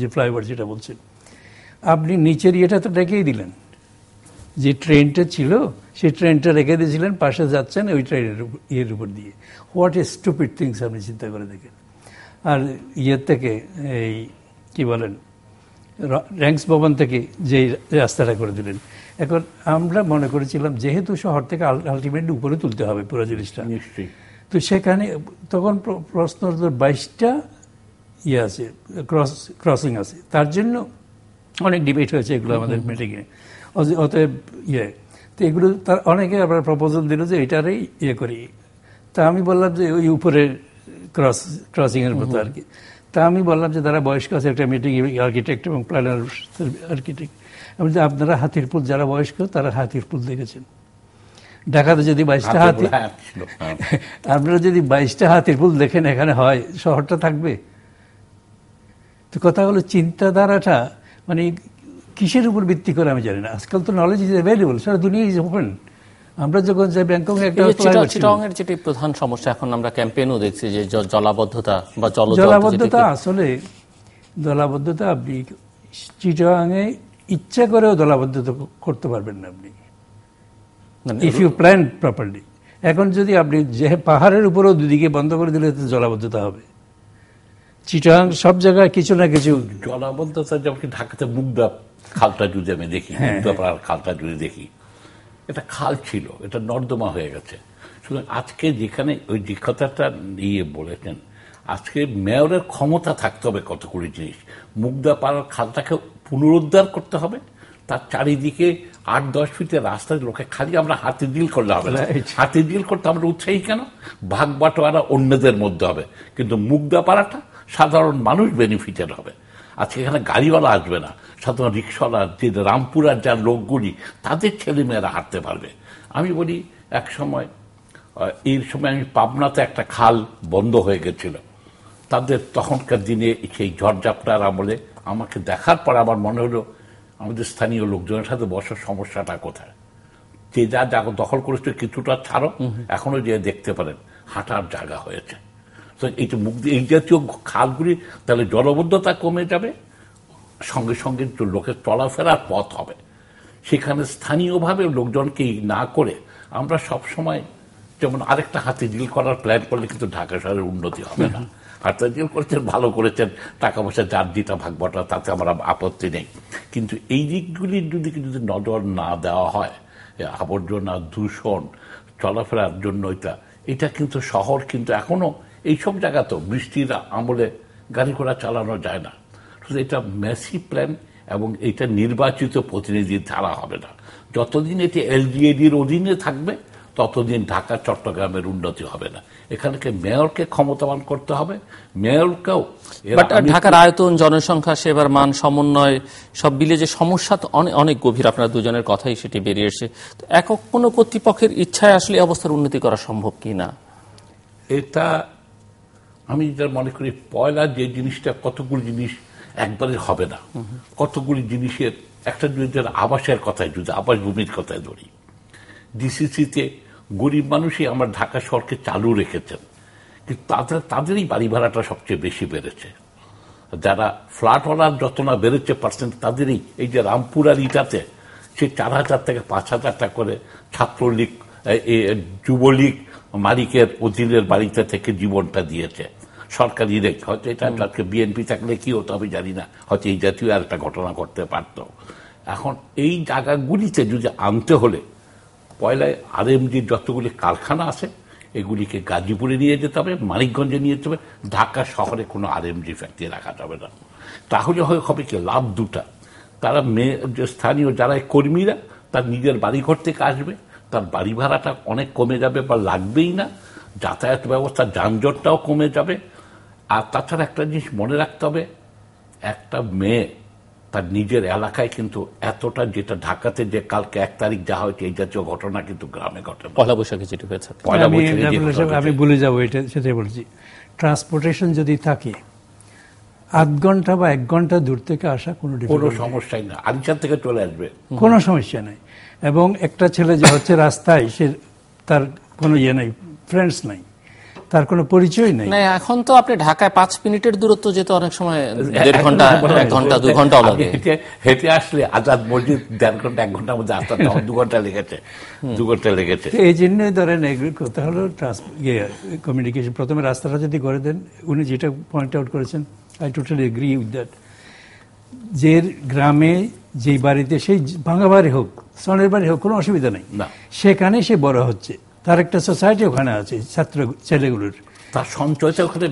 যে ফ্লাইওভার যেটা বলছেন আপনি নিচের ইয়েটা তো রেখেই দিলেন যে ট্রেনটা ছিল সেই ট্রেনটা রেখে দিয়েছিলেন পাশে যাচ্ছেন ওই ট্রেনের ইয়ের উপর দিয়ে হোয়াট এ স্টুপিড থিংস আপনি চিন্তা করে দেখেন আর ইয়ের থেকে এই কী বলেন র্যাঙ্কস ভবন থেকে যে রাস্তাটা করে দিলেন এখন আমরা মনে করেছিলাম যেহেতু শহর থেকে আলটিমেটলি উপরে তুলতে হবে পুরো জিনিসটা নিশ্চয়ই তো সেখানে তখন প্রশ্ন বাইশটা ইয়ে আছে ক্রস ক্রসিং আছে তার জন্য অনেক ডিবেট হয়েছে এগুলো আমাদের মিটিংয়ে অতএব ইয়ে তো এগুলো তার অনেকে আবার প্রপোজাল দিল যে এটারই ইয়ে করি তা আমি বললাম যে ওই উপরের ক্রস ক্রসিংয়ের মতো আর কি তা আমি বললাম যে তারা বয়স্ক আছে একটা মিটিং আর্কিটেক্ট এবং প্ল্যানার আর্কিটেক্ট আমি যে আপনারা হাতির পুল যারা বয়স্ক তারা হাতির পুল দেখেছেন ঢাকাতে যদি বাইশটা হাতি হ্যাঁ, হ্যাঁ। আপনারা যদি বাইশটা হাতির পুল দেখেন এখানে হয় শহরটা থাকবে তো কথা হলো চিন্তাধারাটা মানে কিসের উপর ভিত্তি করে আমি জানি না আজকাল তো নলেজ ইজ অ্যাভেলেবল সারা দুনিয়া ইজ ওপেন আমরা যখন যে ব্যাংকং একটা চিটাং এর যেটি প্রধান সমস্যা এখন আমরা ক্যাম্পেইনও দেখছি যে জলাবদ্ধতা বা জল জলাবদ্ধতা আসলে জলাবদ্ধতা আপনি চিটাং এ ইচ্ছা করেও জলাবদ্ধতা করতে পারবেন না আপনি ইফ ইউ প্ল্যান প্রপারলি এখন যদি আপনি যে পাহাড়ের উপরেও দুদিকে বন্ধ করে দিলে জলাবদ্ধতা হবে চিটাং সব জায়গায় কিছু না কিছু জলাবদ্ধতা যেমন ঢাকাতে মুগদা খালটা যদি আমি দেখি হ্যাঁ, হ্যাঁ। খালটা যদি দেখি এটা খাল ছিল এটা নর্দমা হয়ে গেছে সুতরাং আজকে যেখানে ওই কথাটা নিয়ে বলেছেন আজকে মেয়রের ক্ষমতা থাকতে হবে কতগুলি জিনিস মুগদা পাড়ার খালটাকে পুনরুদ্ধার করতে হবে তার চারিদিকে আট দশ ফিটের রাস্তায় লোকে খালি আমরা হাতে দিল করলে হবে না হাতে দিল করতে আমরা উৎসাহী কেন ভাগ বাটোয়ারা অন্যদের মধ্যে হবে কিন্তু মুগদা পাড়াটা সাধারণ মানুষ বেনিফিটের হবে আজকে এখানে গাড়িওয়ালা আসবে না সাধারণ রিক্সলার যে রামপুরার যার লোকগুলি তাদের ছেলেমেয়েরা হাঁটতে পারবে আমি বলি এক সময় এই সময় আমি পাবনাতে একটা খাল বন্ধ হয়ে গেছিল তাদের তখনকার দিনে সেই ঝড়ঝাপটার আমলে আমাকে দেখার পর আমার মনে হলো আমাদের স্থানীয় লোকজনের সাথে বসার সমস্যাটা কোথায় যে যা যা দখল করেছে কিছুটা ছাড়ো এখনো যে দেখতে পারেন হাঁটার জায়গা হয়েছে তো এই মুখ এই জাতীয় খালগুলি তাহলে জলবদ্ধতা কমে যাবে সঙ্গে সঙ্গে লোকের চলাফেরার পথ হবে সেখানে স্থানীয়ভাবে লোকজনকে না করে আমরা সব সময় যেমন আরেকটা হাতে ডিল করার প্ল্যান করলে কিন্তু ঢাকা শহরের উন্নতি হবে না হাতে ডিল করেছেন ভালো করেছেন টাকা পয়সা যার যেটা ভাগ বটা তাতে আমরা আপত্তি নেই কিন্তু এই দিকগুলির যদি যদি নজর না দেওয়া হয় আবর্জনা দূষণ চলাফেরার জন্য এটা এটা কিন্তু শহর কিন্তু এখনো এইসব জায়গা তো বৃষ্টির আমলে গাড়ি ঘোড়া চালানো যায় না আসলে এটা মেসি প্ল্যান এবং এটা নির্বাচিত প্রতিনিধি ধারা হবে না যতদিন এটি এলডিএডির অধীনে থাকবে ততদিন ঢাকা চট্টগ্রামের উন্নতি হবে না এখানকে মেয়রকে ক্ষমতাবান করতে হবে মেয়রকেও ঢাকার আয়তন জনসংখ্যা সেবার মান সমন্বয় সব মিলে যে সমস্যা তো অনেক গভীর আপনার দুজনের কথাই সেটি বেরিয়ে এসে তো একক কোনো কর্তৃপক্ষের ইচ্ছায় আসলে অবস্থার উন্নতি করা সম্ভব কি না এটা আমি যেটা মনে করি পয়লা যে জিনিসটা কতগুলো জিনিস একবারে হবে না কতগুলি জিনিসের একটা দুইটার আবাসের কথায় যদি আবাস ভূমির কথায় ধরি ডিসিসিতে গরিব মানুষই আমার ঢাকা শহরকে চালু রেখেছেন কিন্তু তাদের তাদেরই বাড়ি ভাড়াটা সবচেয়ে বেশি বেড়েছে যারা ফ্ল্যাট ওনার যত না বেড়েছে পার্সেন্ট তাদেরই এই যে রামপুরার ইটাতে সে চার হাজার থেকে পাঁচ হাজার টাকা করে ছাত্রলীগ যুবলীগ মালিকের অধীনের বাড়িতে থেকে জীবনটা দিয়েছে সরকারি রেক হয়তো এটা আজকে বিএনপি থাকলে কি হতো আমি জানি না হয়তো এই জাতীয় আর একটা ঘটনা করতে পারত এখন এই জায়গাগুলিতে যদি আনতে হলে এম আরএমজির যতগুলি কারখানা আছে এগুলিকে গাজীপুরে নিয়ে যেতে হবে মানিকগঞ্জে নিয়ে যেতে হবে ঢাকা শহরে কোনো আরএমজি ফ্যাক্টরি রাখা যাবে না তাহলে হয় হবে কি লাভ দুটা তারা মেয়ে স্থানীয় যারা কর্মীরা তার নিজের বাড়িঘর থেকে আসবে তার বাড়ি ভাড়াটা অনেক কমে যাবে বা লাগবেই না যাতায়াত ব্যবস্থা যানজটটাও কমে যাবে আর তাছাড়া একটা জিনিস মনে রাখতে হবে একটা মেয়ে তার নিজের এলাকায় কিন্তু এতটা যেটা ঢাকাতে যে কালকে এক তারিখ যা হয়েছে এই জাতীয় ঘটনা কিন্তু গ্রামে ঘটে পয়লা বৈশাখে যেটি হয়েছে আমি বলে যাবো এটা সেটাই বলছি ট্রান্সপোর্টেশন যদি থাকে আধ ঘন্টা বা এক ঘন্টা দূর থেকে আসা কোনো কোনো সমস্যাই না আলিচার থেকে চলে আসবে কোনো সমস্যা নাই এবং একটা ছেলে যে হচ্ছে রাস্তায় সে তার কোনো ইয়ে নেই ফ্রেন্ডস নাই তার কোনো পরিচয় নেই না এখন তো আপনি ঢাকায় পাঁচ মিনিটের দূরত্ব যেতে অনেক সময় আসলে আজাদ মসজিদ দেড় ঘন্টা এক মধ্যে আসতে দু ঘন্টা লেগেছে দু ঘন্টা লেগেছে এই জন্যই ধরেন এগুলো হলো কমিউনিকেশন ইয়ে, প্রথমে রাস্তাটা যদি করে দেন উনি যেটা পয়েন্ট আউট করেছেন I totally agree with that যে গ্রামে যে বাড়িতে সেই ভাঙা বাড়ি হোক সনের বাড়ি হোক কোনো অসুবিধা নেই সেখানে সে বড় হচ্ছে তার একটা সোসাইটি ওখানে আছে ছাত্র ছেলেগুলোর তার সঞ্চয়টা ওখানে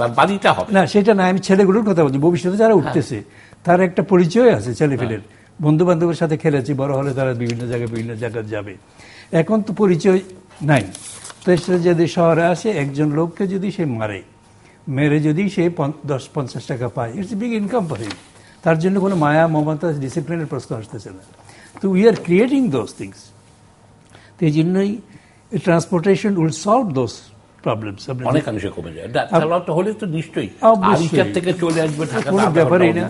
তার বাড়িটা হবে না সেটা না আমি ছেলেগুলোর কথা বলছি ভবিষ্যতে যারা উঠতেছে হ্যাঁ। তার একটা পরিচয় আছে ছেলেফেলের হ্যাঁ। বন্ধু বান্ধবের সাথে খেলেছি বড় হলে তারা বিভিন্ন জায়গায় বিভিন্ন জায়গায় যাবে এখন তো পরিচয় নাই তো সে যদি শহরে আসে একজন লোককে যদি সে মারে মেরে যদি সে দশ পঞ্চাশ টাকা পায় it's big income for him তার জন্য কোনো মায়া মমতা ডিসিপ্লিনের প্রশ্ন আসতেছে না তো we are creating those things তো এই জন্যই transportation will solve those problems অনেকাংশে কমে যায় ডাক্তার হলে তো নিশ্চয়ই থেকে চলে আসবে ঢাকা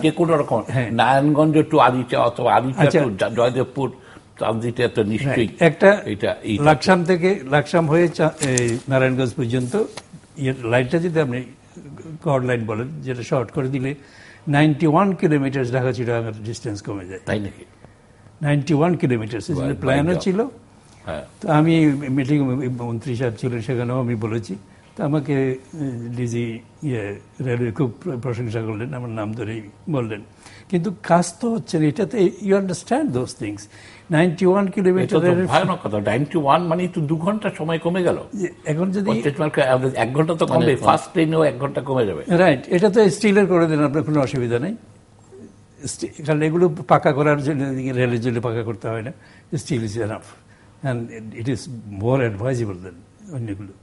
যে কোনো রকম হ্যাঁ। নারায়ণগঞ্জ টু আলিচা অথবা আলিচা আচ্ছা। টু জয়দেবপুর হ্যাঁ। নারায়ণগঞ্জ পর্যন্ত ইয়ে লাইনটা যদি আপনি কড লাইন বলেন যেটা শর্ট করে দিলে ninety one kilometre Dhaka Chittagong distance কমে যায় তাই নাকি নাইনটি ওয়ান কিলোমিটার প্ল্যানও ছিল তো আমি মিটিং মন্ত্রী সাহেব ছিলেন সেখানেও আমি বলেছি তো আমাকে ডিজি ইয়ে রেলওয়ে খুব প্রশংসা করলেন আমার নাম ধরেই বললেন কিন্তু কাজ তো হচ্ছে না এটাতে you understand those things ninety one kilometre ভয়ানক কথা নাইনটি ওয়ান মানে একটু দু ঘন্টা সময় কমে গেল এখন যদি এক ঘন্টা তো কমে ফার্স্ট ট্রেনেও এক ঘন্টা কমে যাবে রাইট এটা তো স্টিলের করে দেন আপনার কোনো অসুবিধা নেই কারণ এগুলো পাকা করার জন্য রেলের জন্য পাকা করতে হয় না still is enough it is more advisable than অন্যগুলো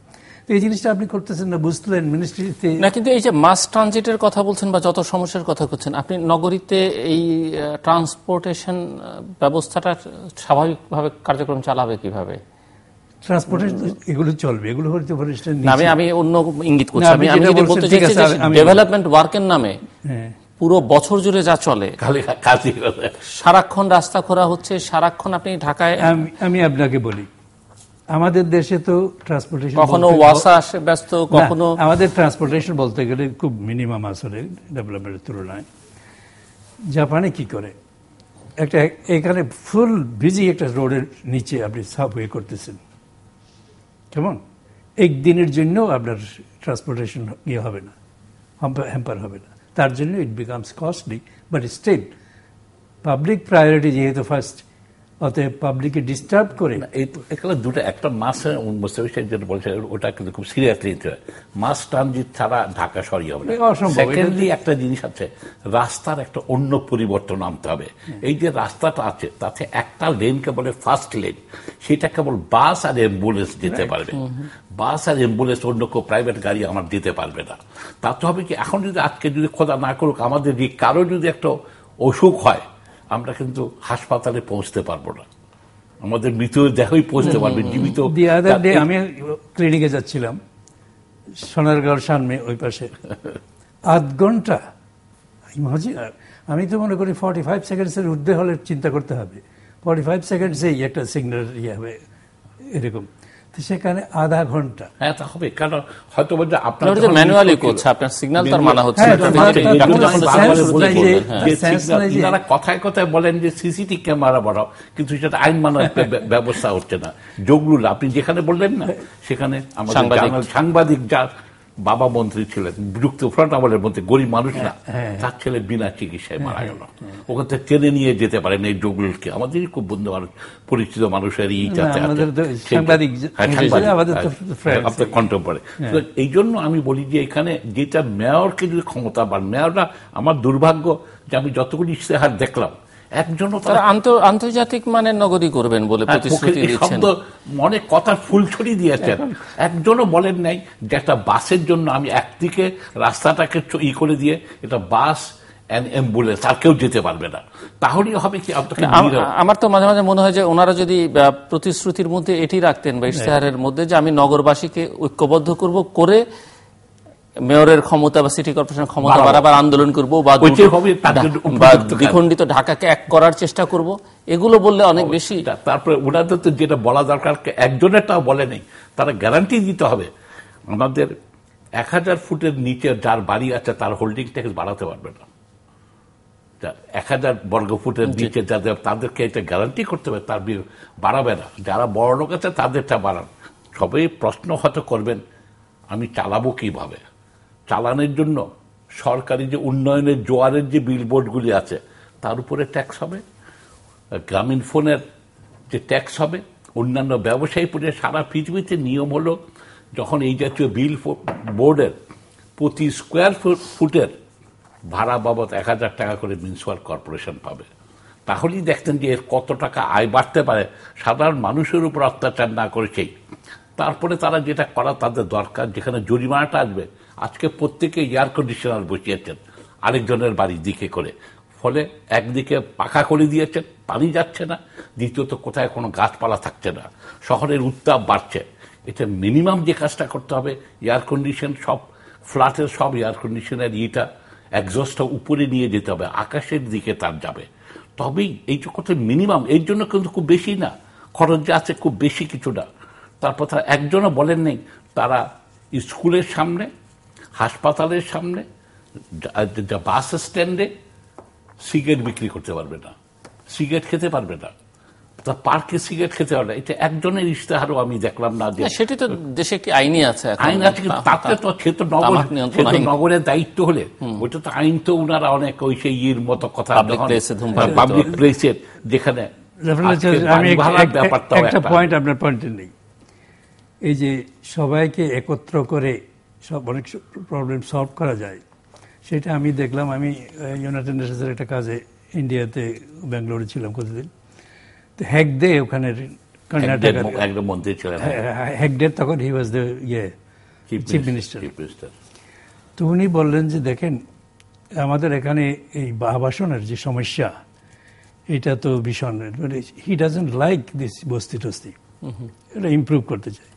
এই জিনিসটা আপনি করতেছেন না বুঝতেন মিনিস্ট্রিতে না কিন্তু এই যে মাস ট্রানজিটের কথা বলছেন বা যত সমস্যার কথা করছেন আপনি নগরীতে এই ট্রান্সপোর্টেশন ব্যবস্থাটা স্বাভাবিকভাবে কার্যক্রম চালাবে কিভাবে ট্রান্সপোর্টেশন এগুলো চলবে এগুলো হয়তো আমি আমি অন্য ইঙ্গিত করছি আমি আমি যদি বলতে চাইছি ডেভেলপমেন্ট ওয়ার্কের নামে হ্যাঁ। পুরো বছর জুড়ে যা চলে সারাক্ষণ রাস্তা খোরা হচ্ছে সারাক্ষণ আপনি ঢাকায় আমি আপনাকে বলি আমাদের দেশে তো ট্রান্সপোর্টেশন কখনো ওয়াসা আসে ব্যস্ত কখনো আমাদের ট্রান্সপোর্টেশন বলতে গেলে খুব মিনিমাম আসলে ডেভেলপমেন্টের তুলনায় জাপানে কি করে একটা এখানে ফুল বিজি একটা রোডের নিচে আপনি সাবওয়ে করতেছেন কেমন একদিনের জন্য আপনার ট্রান্সপোর্টেশন ইয়ে হবে না হ্যাম্পার হবে না তার জন্য it becomes costly but still public priority যেহেতু ফার্স্ট অতএব পাবলিককে ডিস্টার্ব করে এখানে দুটো একটা মাস মোস্তাফিজ যেটা বলছে ওটা কিন্তু খুব সিরিয়াসলি নিতে হয় মাস ট্রানজিট ছাড়া ঢাকা সরি হবে সেকেন্ডলি একটা জিনিস আছে রাস্তার একটা অন্য পরিবর্তন আনতে হবে হ্যাঁ। এই যে রাস্তাটা আছে তাতে একটা লেনকে বলে ফার্স্ট লেন সেটা কেবল বাস আর অ্যাম্বুলেন্স দিতে পারবে বাস আর অ্যাম্বুলেন্স অন্য কেউ প্রাইভেট গাড়ি আমার দিতে পারবে না তাতে হবে কি এখন যদি আজকে যদি খোদা না করুক আমাদের কারো যদি একটা অসুখ হয় আমরা কিন্তু হাসপাতালে পৌঁছতে পারবো না আমাদের মৃত দেহই পৌঁছতে পারবে জীবিত আমি ক্লিনিকে যাচ্ছিলাম সোনারগড় সামনে ওই পাশে আধ ঘন্টা আমি তো মনে করি ফর্টি ফাইভ সেকেন্ডসের ঊর্ধ্বে হলে চিন্তা করতে হবে ফর্টি ফাইভ সেকেন্ডসেই একটা সিগন্যাল ইয়ে হবে এরকম সেখানে আধা ঘন্টা হ্যাঁ, হবে কারণ হয়তো ম্যানুয়ালি করছে আপনার সিগন্যাল তার মানা হচ্ছে কথায় কথায় বলেন যে সিসিটি ক্যামেরা বাড়াও কিন্তু সেটা আইন মানার ব্যবস্থা হচ্ছে না যোগরুল আপনি যেখানে বললেন না সেখানে আমাদের সাংবাদিক যার বাবা মন্ত্রী ছিলেন যুক্ত ফ্রন্ট আমলের মন্ত্রী গরিব মানুষ না হ্যাঁ, হ্যাঁ। তার ছেলে বিনা চিকিৎসায় মারা হ্যাঁ, গেল ওখান থেকে টেনে নিয়ে যেতে পারেন এই ডগুলকে আমাদেরই খুব বন্ধু মানুষ পরিচিত মানুষের ইটাতে আপনার কন্টেম্পোরারি এই জন্য আমি বলি যে এখানে যেটা মেয়রকে যদি ক্ষমতা বাড়ান মেয়ররা আমার দুর্ভাগ্য যে আমি যতগুলি ইশতেহার দেখলাম একজনও আন্তর্জাতিক মানে নগরী করবেন বলে হ্যাঁ, প্রতিশ্রুতি মনে কথা ফুলছড়ি দিয়েছেন হ্যাঁ। একজনও বলেন নাই যে একটা বাসের জন্য আমি একদিকে রাস্তাটাকে ই করে দিয়ে এটা বাস অ্যাম্বুলেন্স আর কেউ যেতে পারবে না তাহলেই হবে কি আমার তো মাঝে মাঝে মনে হয় যে ওনারা যদি প্রতিশ্রুতির মধ্যে এটি রাখতেন বা হ্যাঁ। ইশতেহারের মধ্যে যে আমি নগরবাসীকে ঐক্যবদ্ধ করব করে মেয়রের ক্ষমতা বা সিটি কর্পোরেশনের ক্ষমতা বাড়াবার আন্দোলন করব বা দ্বিখণ্ডিত ঢাকাকে এক করার চেষ্টা করব এগুলো বললে অনেক বেশি তারপরে ওনাদের তো যেটা বলা দরকার একজনেরটাও বলে নেই তারা গ্যারান্টি দিতে হবে আমাদের এক হাজার ফুটের নিচে যার বাড়ি আছে তার হোল্ডিং ট্যাক্স বাড়াতে পারবে না এক হাজার বর্গ ফুটের নিচে যাদের তাদেরকে এটা গ্যারান্টি করতে হবে তার বাড়াবে না যারা বড় লোক আছে তাদেরটা বাড়ান সবাই প্রশ্ন হয়তো করবেন আমি চালাবো কিভাবে চালানের জন্য সরকারি যে উন্নয়নের জোয়ারের যে বিলবোর্ডগুলি আছে তার উপরে ট্যাক্স হবে গ্রামীণ ফোনের যে ট্যাক্স হবে অন্যান্য ব্যবসায়ী পরে সারা পৃথিবীতে নিয়ম হলো যখন এই জাতীয় বিল বোর্ডের প্রতি স্কোয়ার ফুটের ভাড়া বাবদ এক হাজার টাকা করে মিউনিসিপাল কর্পোরেশন পাবে তাহলেই দেখতেন যে এর কত টাকা আয় বাড়তে পারে সাধারণ মানুষের উপর অত্যাচার না করেছেই তারপরে তারা যেটা করা তাদের দরকার যেখানে জরিমানাটা আসবে আজকে প্রত্যেকে এয়ার কন্ডিশনার বসিয়েছেন আরেকজনের বাড়ির দিকে করে ফলে একদিকে পাখা করে দিয়েছেন পানি যাচ্ছে না দ্বিতীয়ত কোথায় কোনো গাছপালা থাকছে না শহরের উত্তাপ বাড়ছে এটা মিনিমাম যে কাজটা করতে হবে এয়ার কন্ডিশন সব ফ্ল্যাটের সব এয়ার কন্ডিশনের ইটা একজস্টটা উপরে নিয়ে যেতে হবে আকাশের দিকে তার যাবে তবেই এই কথা মিনিমাম এর জন্য কিন্তু খুব বেশি না খরচ যে আছে খুব বেশি কিছু না তারপর তারা একজনও বলেন নেই তারা স্কুলের সামনে হাসপাতালের সামনে বাস স্ট্যান্ডে সিগারেট বিক্রি করতে পারবে না সিগারেট খেতে পারবে না তা পার্কে সিগারেট খেতে পারবে এটা একজনের ইশতেহারও আমি দেখলাম না সেটি তো দেশে একটি আইনই আছে আইন আছে তাতে তো সে তো নগর নগরের দায়িত্ব হলে ওইটা তো আইন তো ওনারা অনেক ওই সেই ইয়ের মতো কথা পাবলিক প্লেসের যেখানে একটা পয়েন্ট আপনার পয়েন্টের নেই এই যে সবাইকে একত্র করে সব অনেক প্রবলেম সলভ করা যায় সেটা আমি দেখলাম আমি ইউনাইটেড নেশনসের একটা কাজে ইন্ডিয়াতে ব্যাঙ্গালোরে ছিলাম কতদিন তো হ্যাকদে ওখানে কর্ণাটকের মন্ত্রী ছিলেন হ্যাকডে হ্যাঁ, হ্যাঁ, তখন হি ওয়াজ দ্য ইয়ে চিফ মিনিস্টার তো উনি বললেন যে দেখেন আমাদের এখানে এই আবাসনের যে সমস্যা এটা তো ভীষণ মানে হি ডাজেন্ট লাইক দিস বস্তি টস্তি এটা ইম্প্রুভ করতে চাই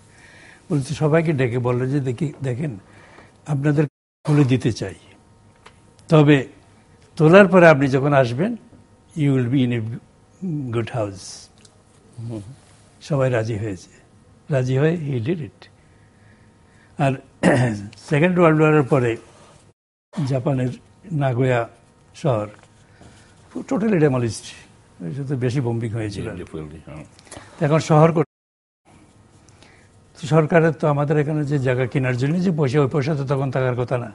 বলছে সবাইকে ডেকে বলল যে দেখি দেখেন আপনাদের খুলে দিতে চাই তবে তোলার পরে আপনি যখন আসবেন you will be in a good house সবাই রাজি হয়েছে রাজি হয়ে হি ডিড ইট আর সেকেন্ড ওয়ার্ল্ড ওয়ারের পরে জাপানের নাগোয়া শহর টোটালি ডেমালিস্ট বেশি বম্বিং হয়েছিল হ্যাঁ। এখন শহর সরকারের তো আমাদের এখানে যে জায়গা কেনার জন্য যে পয়সা ওই পয়সা তো তখন থাকার কথা না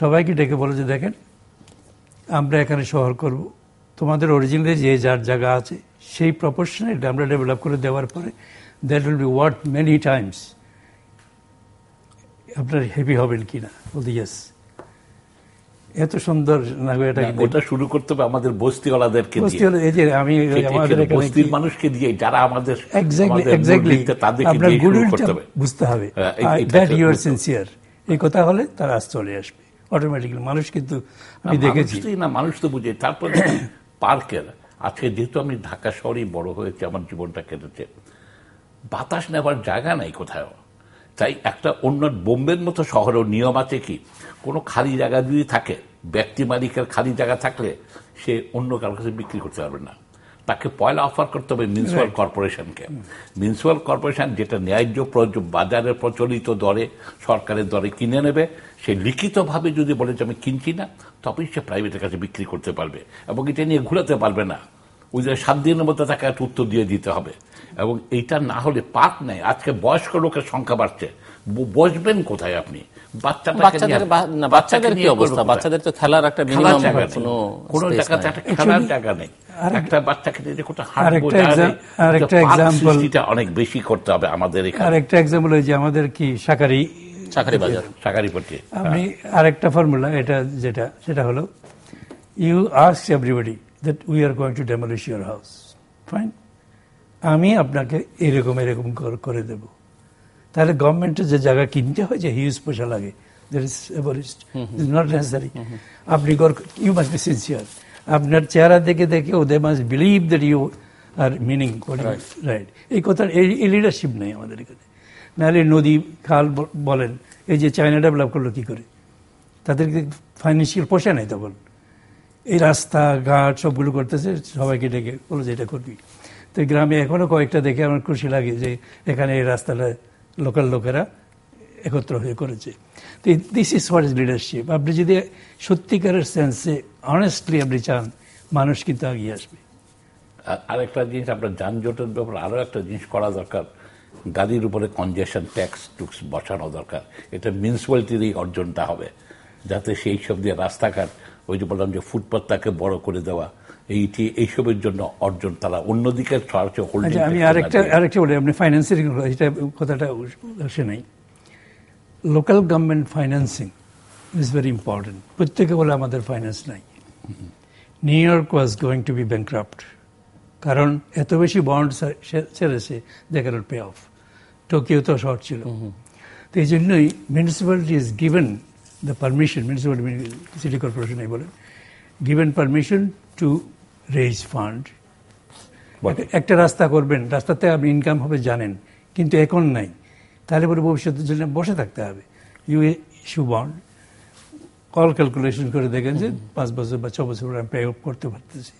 সবাইকে ডেকে বলে যে দেখেন আমরা এখানে শহর করব তোমাদের অরিজিনালি যে যার জায়গা আছে সেই প্রপোর্শনে এটা আমরা ডেভেলপ করে দেওয়ার পরে that will be worth many times আপনার হেভি হবেন কি না বলতে ইয়েস এত সুন্দর ওটা শুরু করতে হবে আমাদের বস্তিওয়ালাদেরকে আমি আমাদের বস্তির মানুষকে দিয়ে যারা আমাদের বুঝতে হবে হ্যাঁ, এই কথা হলে তারা আজ চলে আসবে অটোমেটিক্যালি মানুষ কিন্তু আমি দেখেছি না মানুষ তো বুঝে তারপরে পার্কের আজকে যেহেতু আমি ঢাকা শহরেই বড় হয়েছে আমার জীবনটা কেটেছে বাতাস নেবার জায়গা নাই কোথাও তাই একটা অন্য বোম্বের মতো শহরের নিয়ম আছে কি কোনো খালি জায়গা যদি থাকে ব্যক্তি মালিকের খালি জায়গা থাকলে সে অন্য কারোর কাছে বিক্রি করতে পারবে না তাকে পয়লা অফার করতে হবে মিউনিসিপ্যাল কর্পোরেশনকে মিউনিসিপ্যাল কর্পোরেশন যেটা ন্যায্য বাজারের প্রচলিত দরে সরকারের দরে কিনে নেবে সে লিখিতভাবে যদি বলে যে আমি কিনছি না তবেই সে প্রাইভেটের কাছে বিক্রি করতে পারবে এবং এটা নিয়ে ঘুরাতে পারবে না ওই যে সাত দিনের মধ্যে তাকে একটা উত্তর দিয়ে দিতে হবে এবং এইটা না হলে পাক নাই আজকে বয়স্ক লোকের সংখ্যা বাড়ছে বসবেন কোথায় আপনি বাচ্চাদের খেলার একটা একটা আরেকটা অনেক বেশি করতে হবে আমাদের এখানে যে আমাদের কি ফর্মুলা এটা যেটা সেটা হলো you ask everybody that we are going to demolish your house fine আমি আপনাকে এরকম এরকম করে দেব তাহলে গভর্নমেন্টের যে জায়গা কিনতে হয় যে হিউজ পয়সা লাগে ইজ এভারেস্ট আপনি ইউ মাস্ট বি সিনসিয়ার আপনার চেহারা দেখে দেখে ও they must believe that you are meaning right এই কথার এই লিডারশিপ নেই আমাদের এখানে নাহলে নদী খাল বলেন এই যে চায়না ডেভেলপ করলো কী করে তাদেরকে ফাইন্যান্সিয়াল পয়সা নেই তখন এই রাস্তাঘাট সবগুলো করতেছে সবাইকে ডেকে বলো যে এটা করবি তো গ্রামে এখনও কয়েকটা দেখে আমার খুশি লাগে যে এখানে এই রাস্তাটা লোকাল লোকেরা একত্র হয়ে করেছে তো this is what is leadership আপনি যদি সত্যিকারের সেন্সে অনেস্টলি আপনি চান মানুষ কিন্তু আগিয়ে আসবে আরেকটা জিনিস আপনার যানজটের ব্যাপারে আরও একটা জিনিস করা দরকার গাড়ির উপরে কনজেশন ট্যাক্স টুক্স বসানো দরকার এটা মিউনিসিপ্যালিটির এই অর্জনটা হবে যাতে সেই সব দিয়ে রাস্তাঘাট ওই যে বললাম যে তাকে বড় করে দেওয়া এইটি এইসবের জন্য অর্জন তারা অন্যদিকে হোল্ডিং আচ্ছা, আমি আরেকটা আরেকটা বলি আপনি ফাইন্যান্সিং এটা কথাটা আসে নাই local government financing is very important প্রত্যেকে বলে আমাদের ফাইন্যান্স নাই New York was going to be bankrupt কারণ এত বেশি বন্ড ছেড়েছে they can't pay off Tokyo তো শর্ট ছিল তো এই জন্যই municipality is given the permission the permission, municipal city corporation given permission to raise fund. একটা রাস্তা করবেন রাস্তাতে আপনি ইনকাম হবে জানেন কিন্তু এখন নাই তাহলে পরে ভবিষ্যতের জন্য বসে থাকতে হবে you a issue bond call calculation করে দেখেন যে পাঁচ বছর বা ছ বছর পরে আমি পে অফ করতে পারতেছি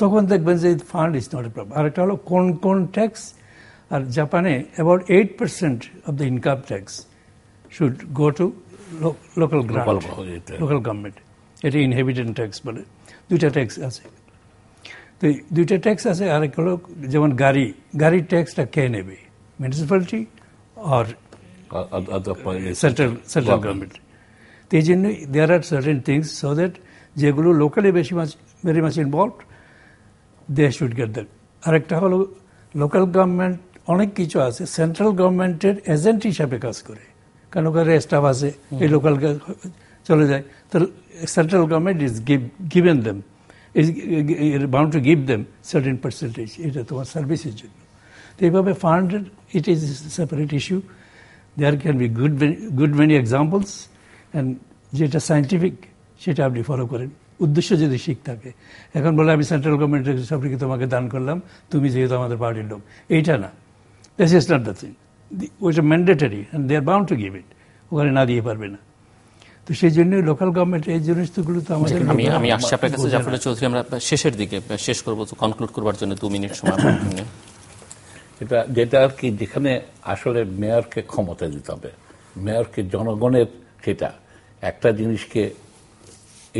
তখন দেখবেন যে ফান্ড ইজ নট এ আর একটা হলো কোন কোন ট্যাক্স আর জাপানে about eight percent of the income tax should go to local grant local government এটা ইনহেবিটেন্ট ট্যাক্স বলে দুইটা ট্যাক্স আছে তো দুইটা ট্যাক্স আছে আরেক হলো যেমন গাড়ি গাড়ির ট্যাক্সটা কে নেবে মিউনিসিপ্যালিটি আর সেন্ট্রাল সেন্ট্রাল গভর্নমেন্ট তো এই জন্য there are certain things so that যেগুলো লোকালি বেশি much very much involve they should get that আরেকটা হলো লোকাল গভর্নমেন্ট অনেক কিছু আছে সেন্ট্রাল গভর্নমেন্টের এজেন্ট হিসাবে কাজ করে কেন ওখানে স্টাফ আছে এই লোকাল চলে যায় তো central government is give given them is bound to give them certain percentage এটা তোমার সার্ভিসের জন্য তো এইভাবে fund it is separate issue there can be good good many examples and যেটা সায়েন্টিফিক সেটা আপনি ফলো করেন উদ্দেশ্য যদি শিখ থাকে এখন বলে আমি সেন্ট্রাল গভর্নমেন্টের সবটিকে তোমাকে দান করলাম তুমি যেহেতু আমাদের পার্টির লোক এইটা না this is not the thing ওইটা mandatory they are bound to give it ওখানে না দিয়ে পারবে না তো সেই জন্য লোকাল গভর্নমেন্ট এই জিনিসগুলো তো আমাদের আমি আমি আসছি আপনার কাছে জাফরুল্লাহ চৌধুরী আমরা শেষের দিকে শেষ করবো কনক্লুড করবার জন্য দু মিনিট সময় এটা যেটা আর কি যেখানে আসলে মেয়রকে ক্ষমতা দিতে হবে মেয়রকে জনগণের সেটা একটা জিনিসকে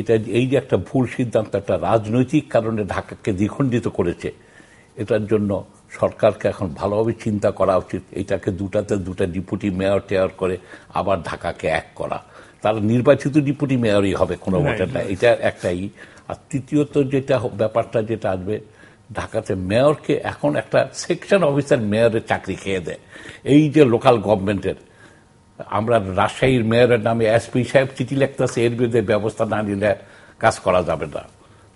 এটা এই যে একটা ভুল সিদ্ধান্ত একটা রাজনৈতিক কারণে ঢাকাকে দ্বিখণ্ডিত করেছে এটার জন্য সরকারকে এখন ভালোভাবে চিন্তা করা উচিত এটাকে দুটাতে দুটা ডিপুটি মেয়র টেয়ার করে আবার ঢাকাকে এক করা তার নির্বাচিত ডিপুটি মেয়রই হবে কোনো ভোটার না এটা একটাই আর তৃতীয়ত যেটা ব্যাপারটা যেটা আসবে ঢাকাতে মেয়রকে এখন একটা সেকশন অফিসার মেয়রের চাকরি খেয়ে দেয় এই যে লোকাল গভর্নমেন্টের আমরা রাজশাহীর মেয়রের নামে এসপি সাহেব চিঠি লিখতেছে এর বিরুদ্ধে ব্যবস্থা না নিলে কাজ করা যাবে না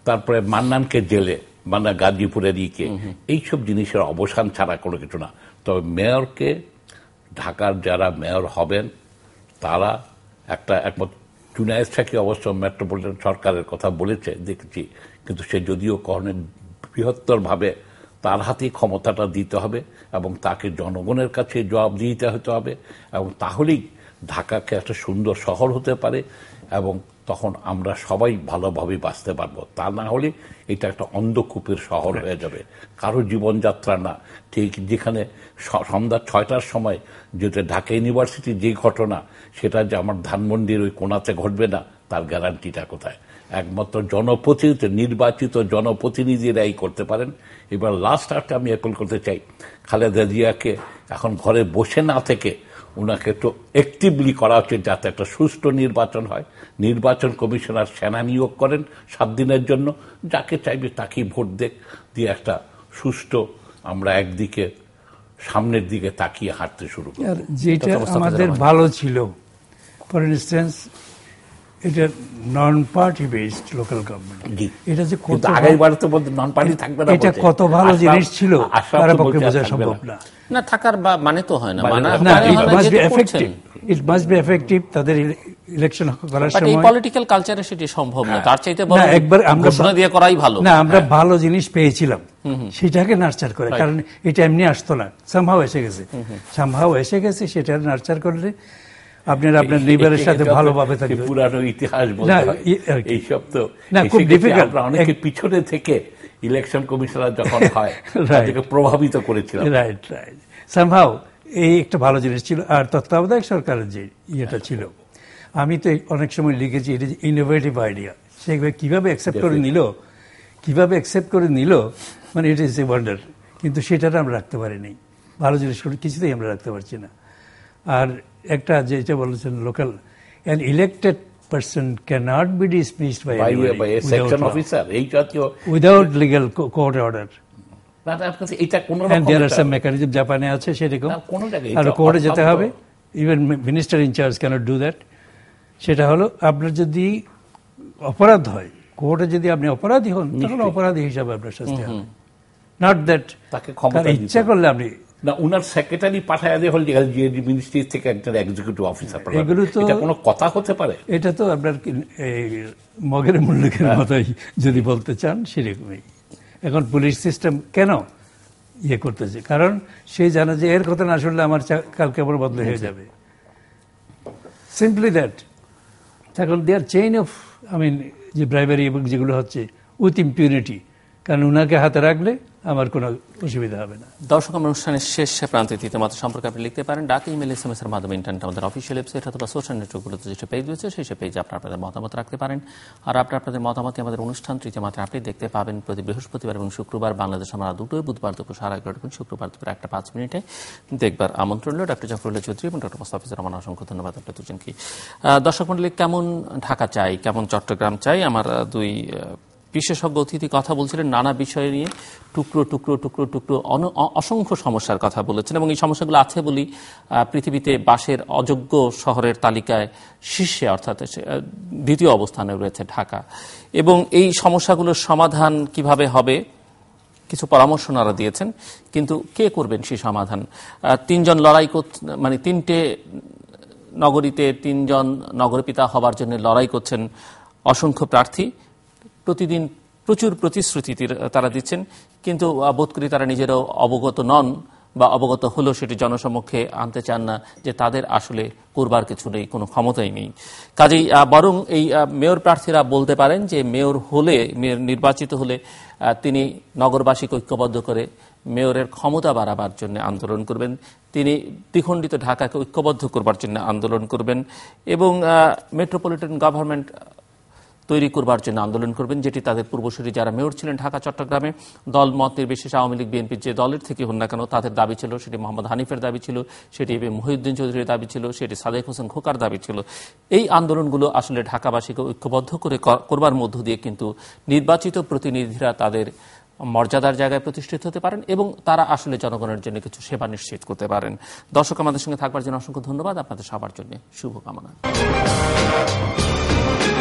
তারপরে মান্নানকে জেলে মানে গাজীপুরের ইকে এইসব জিনিসের অবসান ছাড়া কোনো কিছু না তবে মেয়রকে ঢাকার যারা মেয়র হবেন তারা একটা একমত চুনায়েস থাকি অবশ্য মেট্রোপলিটন সরকারের কথা বলেছে দেখছি কিন্তু সে যদিও কর্ণের বৃহত্তরভাবে তার হাতেই ক্ষমতাটা দিতে হবে এবং তাকে জনগণের কাছে জবাব দিতে হতে হবে এবং তাহলেই ঢাকাকে একটা সুন্দর শহর হতে পারে এবং তখন আমরা সবাই ভালোভাবে বাঁচতে পারবো তা না হলে এটা একটা অন্ধকূপের শহর হয়ে যাবে কারো জীবনযাত্রা না ঠিক যেখানে সন্ধ্যা ছয়টার সময় যেটা ঢাকা ইউনিভার্সিটি যে ঘটনা সেটা যে আমার ধানমন্ডির ওই কোনাতে ঘটবে না তার গ্যারান্টিটা কোথায় একমাত্র জনপ্রতিনিধি নির্বাচিত জনপ্রতিনিধিরাই করতে পারেন এবার লাস্ট আর্টটা আমি অ্যাপেল করতে চাই খালেদা জিয়াকে এখন ঘরে বসে না থেকে ওনাকে তো অ্যাক্টিভলি করা উচিত যাতে একটা সুষ্ঠু নির্বাচন হয় নির্বাচন কমিশনার সেনা নিয়োগ করেন সাত দিনের জন্য যাকে চাইবে তাকেই ভোট দেখ দিয়ে একটা সুষ্ঠু আমরা একদিকে সামনের দিকে তাকিয়ে হাঁটতে শুরু করি যেটা আমাদের ভালো ছিল ফর ইনস্টেন্স এটা non party based local government এটা যে কত নন পার্টি থাকবে না এটা কত ভালো জিনিস ছিল তার পক্ষে বোঝা সম্ভব না না থাকার মানে তো হয় না ইট মাস্ট বি এফেক্টিভ তাদের ইলেকশন করার সময় এই পলিটিক্যাল কালচারে সেটি সম্ভব না হ্যাঁ। তার চাইতে একবার আমরা দিয়ে করাই ভালো না আমরা হ্যাঁ। ভালো জিনিস পেয়েছিলাম সেটাকে নার্চার করে কারণ এটা এমনি আসতো না সম্ভব এসে গেছে সম্ভব এসে গেছে সেটা নার্চার করলে আপনার আপনার নেইবারের সাথে ভালোভাবে থাকবে পুরানো ইতিহাস বলা এইসব তো না খুব ডিফিকাল্ট অনেকে পিছনে থেকে ইলেকশন কমিশনার যখন হয় প্রভাবিত করেছিল রাইট রাইট সামহাও এই একটা ভালো জিনিস ছিল আর তত্ত্বাবধায়ক সরকারের যে ইয়েটা ছিল আমি তো অনেক সময় লিখেছি এটা ইনোভেটিভ আইডিয়া সে কিভাবে অ্যাকসেপ্ট করে নিল কিভাবে অ্যাকসেপ্ট করে নিল মানে ইট ইজ এ ওয়ান্ডার কিন্তু সেটা আমরা রাখতে পারিনি ভালো জিনিস কিছুতেই আমরা রাখতে পারছি না আর একটা যেটা বলেছেন local an elected person cannot be dismissed by, by, anybody by a এই জাতীয় without legal court order জাপানে আছে সেরকম আর কোর্টে যেতে হবে even minister in charge can do that সেটা হলো আপনার যদি অপরাধ হয় কোর্টে যদি আপনি অপরাধী হন তাহলে অপরাধী হিসাবে আপনার শাস্তি হবে নট দ্যাট ইচ্ছা করলে আপনি না ওনার সেক্রেটারি পাঠায় দেওয়া হল জিএডি মিনিস্ট্রি থেকে একজন এক্সিকিউটিভ হ্যাঁ, অফিসার এগুলো তো এটা কোনো কথা হতে পারে এটা তো আপনার মগের মুল্লুকের হ্যাঁ। মতোই যদি বলতে চান সেরকমই এখন পুলিশ সিস্টেম কেন ইয়ে করতেছে কারণ সে জানে যে এর কথা না শুনলে আমার কালকে কেমন বদলে হয়ে আচ্ছা। যাবে সিম্পলি দ্যাট তখন there chain of I mean যে ব্রাইভারি এবং যেগুলো হচ্ছে উইথ ইম্পিউনিটি কারণ ওনাকে হাতে রাখলে আমার কোনো অসুবিধা হবে না দর্শক আমার অনুষ্ঠানের শেষ প্রান্তে মাত্র সম্পর্কে আপনি লিখতে পারেন ডাক ইমেল এস এম এর মাধ্যমে ইন্টারনেট আমাদের অফিসিয়াল ওয়েবসাইট অথবা সোশ্যাল নেটওয়ার্কগুলোতে যেটা পেজ রয়েছে সেই সব পেজে আপনার আপনাদের মতামত রাখতে পারেন আর আপনার আপনাদের মতামতে আমাদের অনুষ্ঠান তৃতীয় মাত্রা আপনি দেখতে পাবেন প্রতি বৃহস্পতিবার এবং শুক্রবার বাংলাদেশ আমরা দুটো বুধবার দুপুর সাড়ে এগারোটা এবং শুক্রবার দুপুর একটা পাঁচ মিনিটে দেখবার আমন্ত্রণ রইল ডক্টর জাফরুল্লাহ চৌধুরী এবং ডক্টর মোস্তাফিজুর রহমান অসংখ্য ধন্যবাদ আপনার দুজনকে দর্শক মন্ডলী কেমন ঢাকা চাই কেমন চট্টগ্রাম চাই আমার দুই বিশেষজ্ঞ অতিথি কথা বলছিলেন নানা বিষয় নিয়ে টুকরো টুকরো টুকরো টুকরো অসংখ্য সমস্যার কথা বলেছেন এবং এই সমস্যাগুলো আছে বলি পৃথিবীতে বাসের অযোগ্য শহরের তালিকায় শীর্ষে অর্থাৎ দ্বিতীয় অবস্থানে রয়েছে ঢাকা এবং এই সমস্যাগুলোর সমাধান কিভাবে হবে কিছু পরামর্শ নারা দিয়েছেন কিন্তু কে করবেন সেই সমাধান তিনজন লড়াই মানে তিনটে নগরীতে তিনজন নগরপিতা হবার জন্য লড়াই করছেন অসংখ্য প্রার্থী প্রতিদিন প্রচুর প্রতিশ্রুতি তারা দিচ্ছেন কিন্তু বোধ করি তারা নিজেরাও অবগত নন বা অবগত হলেও সেটি জনসমক্ষে আনতে চান না যে তাদের আসলে করবার কিছু নেই কোনো ক্ষমতাই নেই কাজেই বরং এই মেয়র প্রার্থীরা বলতে পারেন যে মেয়র হলে মেয়র নির্বাচিত হলে তিনি নগরবাসীকে ঐক্যবদ্ধ করে মেয়রের ক্ষমতা বাড়াবার জন্য আন্দোলন করবেন তিনি দ্বিখণ্ডিত ঢাকাকে ঐক্যবদ্ধ করবার জন্য আন্দোলন করবেন এবং মেট্রোপলিটন গভর্নমেন্ট তৈরি করবার জন্য আন্দোলন করবেন যেটি তাদের পূর্বসূরি যারা মেয়র ছিলেন ঢাকা চট্টগ্রামে দল মত নির্বিশেষে আওয়ামী লীগ বিএনপির যে দলের থেকে হন না কেন তাদের দাবি ছিল সেটি মোহাম্মদ হানিফের দাবি ছিল সেটি এ মহিউদ্দিন চৌধুরীর দাবি ছিল সেটি সাদেক হোসেন খোকার দাবি ছিল এই আন্দোলনগুলো আসলে ঢাকাবাসীকে ঐক্যবদ্ধ করে করবার মধ্য দিয়ে কিন্তু নির্বাচিত প্রতিনিধিরা তাদের মর্যাদার জায়গায় প্রতিষ্ঠিত হতে পারেন এবং তারা আসলে জনগণের জন্য কিছু সেবা নিশ্চিত করতে পারেন দর্শক আমাদের সঙ্গে থাকবার জন্য অসংখ্য ধন্যবাদ আপনাদের সবার জন্য শুভকামনা